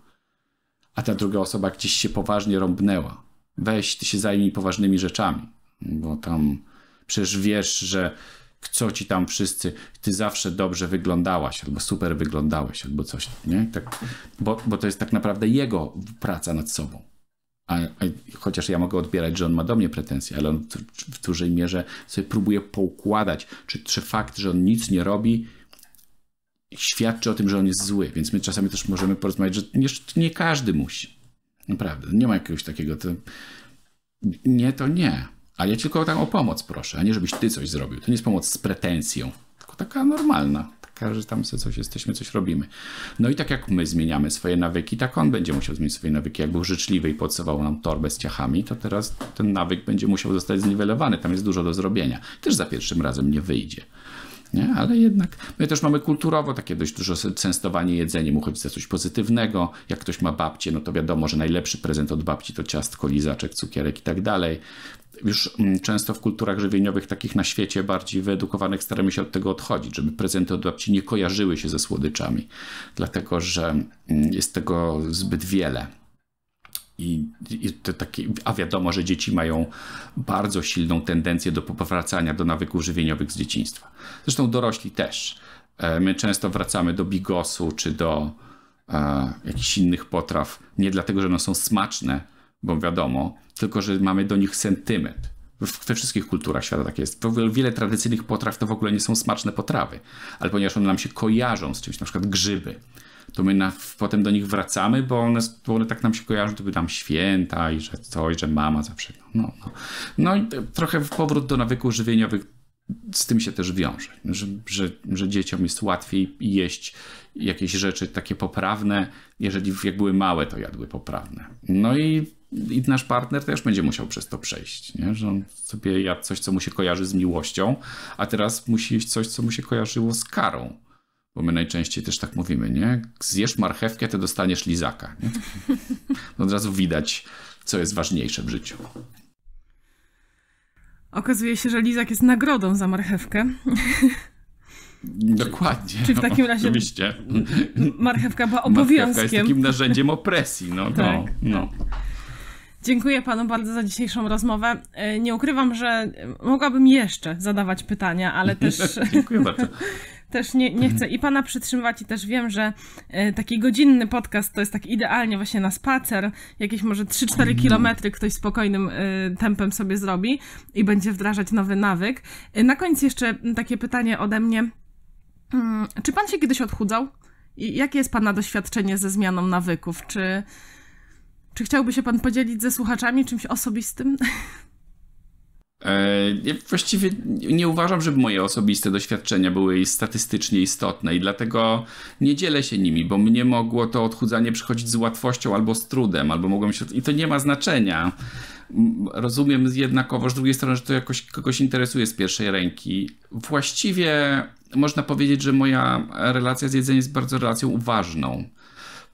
A ta druga osoba gdzieś się poważnie rąbnęła. Weź, ty się zajmij poważnymi rzeczami, bo tam przecież wiesz, że co ci tam wszyscy, ty zawsze dobrze wyglądałaś, albo super wyglądałeś, albo coś, nie? Tak, bo, bo to jest tak naprawdę jego praca nad sobą. A, a, chociaż ja mogę odbierać, że on ma do mnie pretensje, ale on w, w dużej mierze sobie próbuje poukładać, czy, czy fakt, że on nic nie robi, świadczy o tym, że on jest zły. Więc my czasami też możemy porozmawiać, że nie, nie każdy musi. Naprawdę, nie ma jakiegoś takiego. To... Nie, to nie. Ale ja tylko tam o pomoc proszę, a nie żebyś ty coś zrobił. To nie jest pomoc z pretensją, tylko taka normalna. Taka, że tam sobie coś jesteśmy, coś robimy. No i tak jak my zmieniamy swoje nawyki, tak on będzie musiał zmienić swoje nawyki. Jak był życzliwy i podsuwał nam torbę z ciachami, to teraz ten nawyk będzie musiał zostać zniwelowany. Tam jest dużo do zrobienia. Też za pierwszym razem nie wyjdzie. Nie? Ale jednak my też mamy kulturowo takie dość dużo częstowanie jedzeniem, uchodzi za coś pozytywnego. Jak ktoś ma babcię, no to wiadomo, że najlepszy prezent od babci to ciastko, lizaczek, cukierek i tak dalej już mm, często w kulturach żywieniowych, takich na świecie bardziej wyedukowanych, staramy się od tego odchodzić, żeby prezenty od babci nie kojarzyły się ze słodyczami, dlatego że mm, jest tego zbyt wiele. I, i takie, a wiadomo, że dzieci mają bardzo silną tendencję do powracania do nawyków żywieniowych z dzieciństwa. Zresztą dorośli też. E, my często wracamy do bigosu czy do e, jakichś innych potraw, nie dlatego, że one są smaczne, bo wiadomo, tylko że mamy do nich sentyment. We wszystkich kulturach świata tak jest. Wiele tradycyjnych potraw to w ogóle nie są smaczne potrawy, ale ponieważ one nam się kojarzą z czymś, na przykład grzyby, to my na, potem do nich wracamy, bo one, bo one tak nam się kojarzą, to by tam święta i że coś, że mama zawsze. No, no. no i trochę powrót do nawyków żywieniowych z tym się też wiąże, że, że, że dzieciom jest łatwiej jeść jakieś rzeczy takie poprawne, jeżeli jak były małe, to jadły poprawne. No i i nasz partner też będzie musiał przez to przejść, nie? że on sobie ja coś, co mu się kojarzy z miłością, a teraz musi jeść coś, co mu się kojarzyło z karą. Bo my najczęściej też tak mówimy, nie? Zjesz marchewkę, to dostaniesz lizaka. Nie? No od razu widać, co jest ważniejsze w życiu. Okazuje się, że lizak jest nagrodą za marchewkę. Dokładnie. Czy w no, takim razie oczywiście. marchewka była obowiązkiem. Marchewka jest takim narzędziem opresji. No, tak. no, no. Dziękuję panu bardzo za dzisiejszą rozmowę. E, nie ukrywam, że mogłabym jeszcze zadawać pytania, ale też. Dziękuję bardzo. Też nie, nie chcę i pana przytrzymywać, i też wiem, że e, taki godzinny podcast to jest tak idealnie właśnie na spacer, jakieś może 3-4 mm. kilometry ktoś spokojnym e, tempem sobie zrobi i będzie wdrażać nowy nawyk. Na koniec jeszcze takie pytanie ode mnie. Mm, czy pan się kiedyś odchudzał? I jakie jest pana doświadczenie ze zmianą nawyków? Czy czy chciałby się pan podzielić ze słuchaczami czymś osobistym? E, ja właściwie nie uważam, żeby moje osobiste doświadczenia były statystycznie istotne i dlatego nie dzielę się nimi, bo mnie mogło to odchudzanie przychodzić z łatwością albo z trudem, albo mogłem się. i to nie ma znaczenia. Rozumiem jednakowo z drugiej strony, że to jakoś kogoś interesuje z pierwszej ręki. Właściwie można powiedzieć, że moja relacja z jedzeniem jest bardzo relacją uważną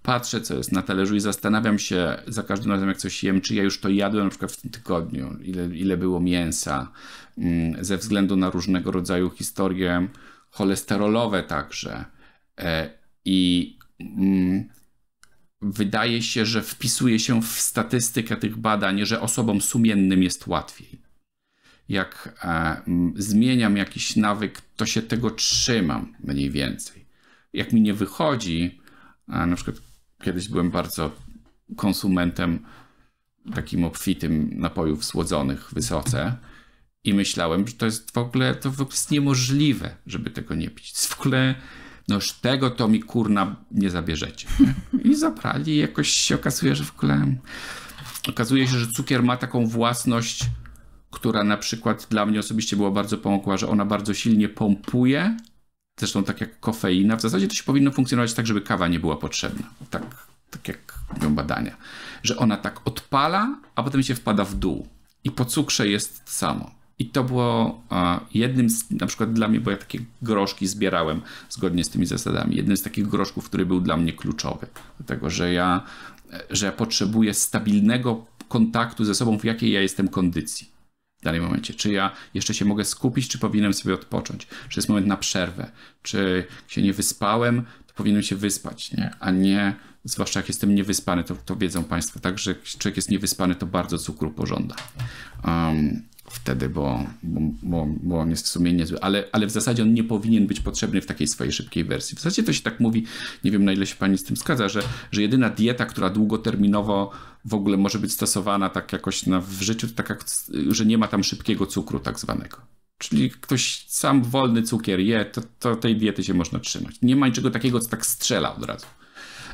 patrzę, co jest na talerzu i zastanawiam się za każdym razem, jak coś jem, czy ja już to jadłem na przykład w tym tygodniu, ile, ile było mięsa, mm, ze względu na różnego rodzaju historie cholesterolowe także. E, I mm, wydaje się, że wpisuje się w statystykę tych badań, że osobom sumiennym jest łatwiej. Jak e, zmieniam jakiś nawyk, to się tego trzymam mniej więcej. Jak mi nie wychodzi, na przykład kiedyś byłem bardzo konsumentem takim obfitym napojów słodzonych wysoce. I myślałem, że to jest w ogóle, to w ogóle jest niemożliwe, żeby tego nie pić. W ogóle, noż tego to mi kurna nie zabierzecie. I zabrali, jakoś się okazuje, że w ogóle. Okazuje się, że cukier ma taką własność, która na przykład dla mnie osobiście była bardzo pomogła, że ona bardzo silnie pompuje Zresztą tak jak kofeina, w zasadzie to się powinno funkcjonować tak, żeby kawa nie była potrzebna. Tak, tak jak mówią badania. Że ona tak odpala, a potem się wpada w dół. I po cukrze jest samo. I to było jednym z, na przykład dla mnie, bo ja takie groszki zbierałem zgodnie z tymi zasadami. Jednym z takich groszków, który był dla mnie kluczowy. Dlatego, że ja, że ja potrzebuję stabilnego kontaktu ze sobą, w jakiej ja jestem kondycji w danym momencie? Czy ja jeszcze się mogę skupić, czy powinienem sobie odpocząć? Czy jest moment na przerwę? Czy się nie wyspałem, to powinienem się wyspać, nie? a nie, zwłaszcza jak jestem niewyspany, to, to wiedzą Państwo, tak, że człowiek jest niewyspany, to bardzo cukru pożąda. Um, wtedy, bo, bo, bo on jest w sumie niezły, ale, ale w zasadzie on nie powinien być potrzebny w takiej swojej szybkiej wersji. W zasadzie to się tak mówi, nie wiem na ile się pani z tym zgadza, że, że jedyna dieta, która długoterminowo w ogóle może być stosowana tak jakoś na, w życiu, to taka, że nie ma tam szybkiego cukru tak zwanego. Czyli ktoś sam wolny cukier je, to, to tej diety się można trzymać. Nie ma niczego takiego, co tak strzela od razu.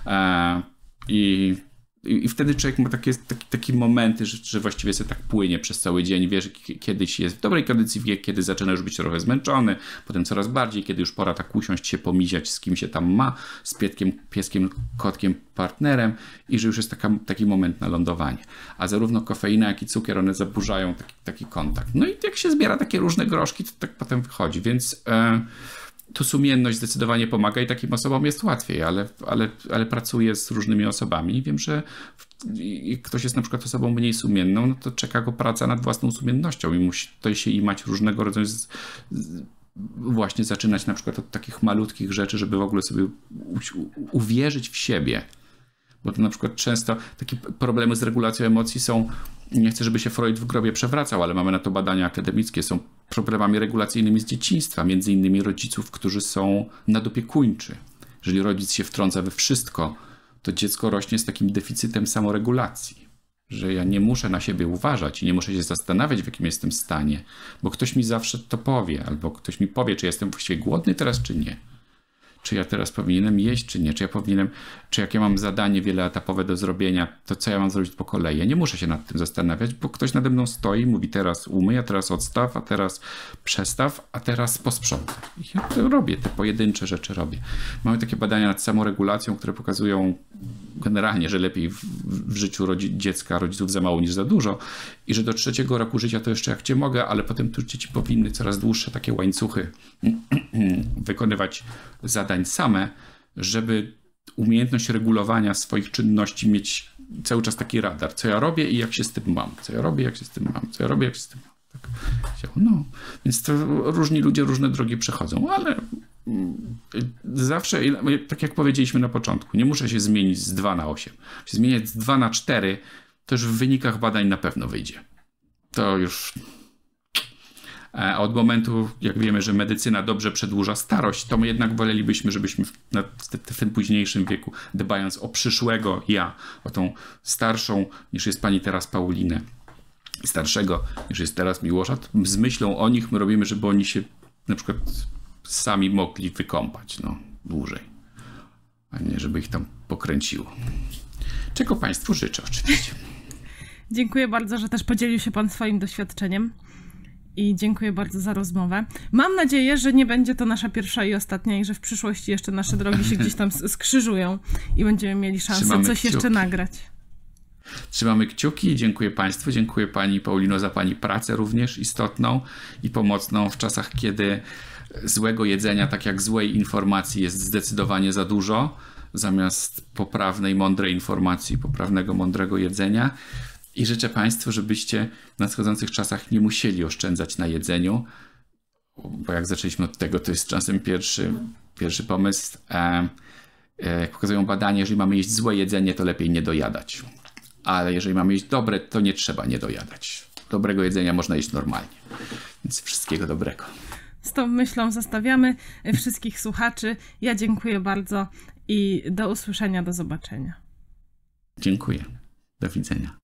Eee, I i, wtedy człowiek ma takie, taki takie momenty, że, że właściwie sobie tak płynie przez cały dzień. Wiesz, kiedyś jest w dobrej kondycji, kiedy zaczyna już być trochę zmęczony, potem coraz bardziej, kiedy już pora tak usiąść się, pomiziać z kim się tam ma, z pietkiem, pieskiem, kotkiem, partnerem i że już jest taka, taki moment na lądowanie. A zarówno kofeina, jak i cukier, one zaburzają taki, taki kontakt. No i jak się zbiera takie różne groszki, to tak potem wychodzi, więc... Yy, to sumienność zdecydowanie pomaga i takim osobom jest łatwiej, ale, ale, ale pracuję z różnymi osobami i wiem, że ktoś jest na przykład osobą mniej sumienną, no to czeka go praca nad własną sumiennością i musi tutaj się imać różnego rodzaju z, z, właśnie zaczynać na przykład od takich malutkich rzeczy, żeby w ogóle sobie u, u, uwierzyć w siebie, bo to na przykład często takie problemy z regulacją emocji są, nie chcę, żeby się Freud w grobie przewracał, ale mamy na to badania akademickie, są problemami regulacyjnymi z dzieciństwa, między innymi rodziców, którzy są nadopiekuńczy. Jeżeli rodzic się wtrąca we wszystko, to dziecko rośnie z takim deficytem samoregulacji, że ja nie muszę na siebie uważać i nie muszę się zastanawiać, w jakim jestem stanie, bo ktoś mi zawsze to powie, albo ktoś mi powie, czy jestem właściwie głodny teraz, czy nie czy ja teraz powinienem jeść, czy nie, czy ja powinienem, czy jak ja mam zadanie wieloetapowe do zrobienia, to co ja mam zrobić po kolei. Ja nie muszę się nad tym zastanawiać, bo ktoś nade mną stoi, mówi teraz umyj, a teraz odstaw, a teraz przestaw, a teraz posprzątaj. I ja to robię, te pojedyncze rzeczy robię. Mamy takie badania nad samoregulacją, które pokazują generalnie, że lepiej w, w życiu rodzi, dziecka, rodziców za mało niż za dużo i że do trzeciego roku życia to jeszcze jak cię mogę, ale potem tu dzieci powinny coraz dłuższe takie łańcuchy wykonywać zadania zadań same, żeby umiejętność regulowania swoich czynności mieć cały czas taki radar, co ja robię i jak się z tym mam, co ja robię, jak się z tym mam, co ja robię, jak się z tym mam. Tak. No, więc to różni ludzie różne drogi przechodzą, ale mm, zawsze, tak jak powiedzieliśmy na początku, nie muszę się zmienić z 2 na 8. zmieniać z 2 na 4 to już w wynikach badań na pewno wyjdzie. To już E, a od momentu, jak wiemy, że medycyna dobrze przedłuża starość, to my jednak wolelibyśmy, żebyśmy w, w tym późniejszym wieku, dbając o przyszłego ja, o tą starszą niż jest pani teraz Paulinę, starszego niż jest teraz Miłosza, z myślą o nich my robimy, żeby oni się na przykład sami mogli wykąpać no, dłużej, a nie żeby ich tam pokręciło. Czego Państwu życzę oczywiście. Dziękuję bardzo, że też podzielił się Pan swoim doświadczeniem i dziękuję bardzo za rozmowę. Mam nadzieję, że nie będzie to nasza pierwsza i ostatnia i że w przyszłości jeszcze nasze drogi się gdzieś tam skrzyżują i będziemy mieli szansę Trzymamy coś kciuki. jeszcze nagrać. Trzymamy kciuki i dziękuję Państwu, dziękuję Pani Paulino za Pani pracę również istotną i pomocną w czasach, kiedy złego jedzenia, tak jak złej informacji jest zdecydowanie za dużo, zamiast poprawnej, mądrej informacji, poprawnego, mądrego jedzenia. I życzę Państwu, żebyście w nadchodzących czasach nie musieli oszczędzać na jedzeniu, bo jak zaczęliśmy od tego, to jest czasem pierwszy, pierwszy pomysł. E, e, jak pokazują badania, jeżeli mamy jeść złe jedzenie, to lepiej nie dojadać. Ale jeżeli mamy jeść dobre, to nie trzeba nie dojadać. Dobrego jedzenia można jeść normalnie. Więc wszystkiego dobrego. Z tą myślą zostawiamy wszystkich słuchaczy. Ja dziękuję bardzo i do usłyszenia, do zobaczenia. Dziękuję. Do widzenia.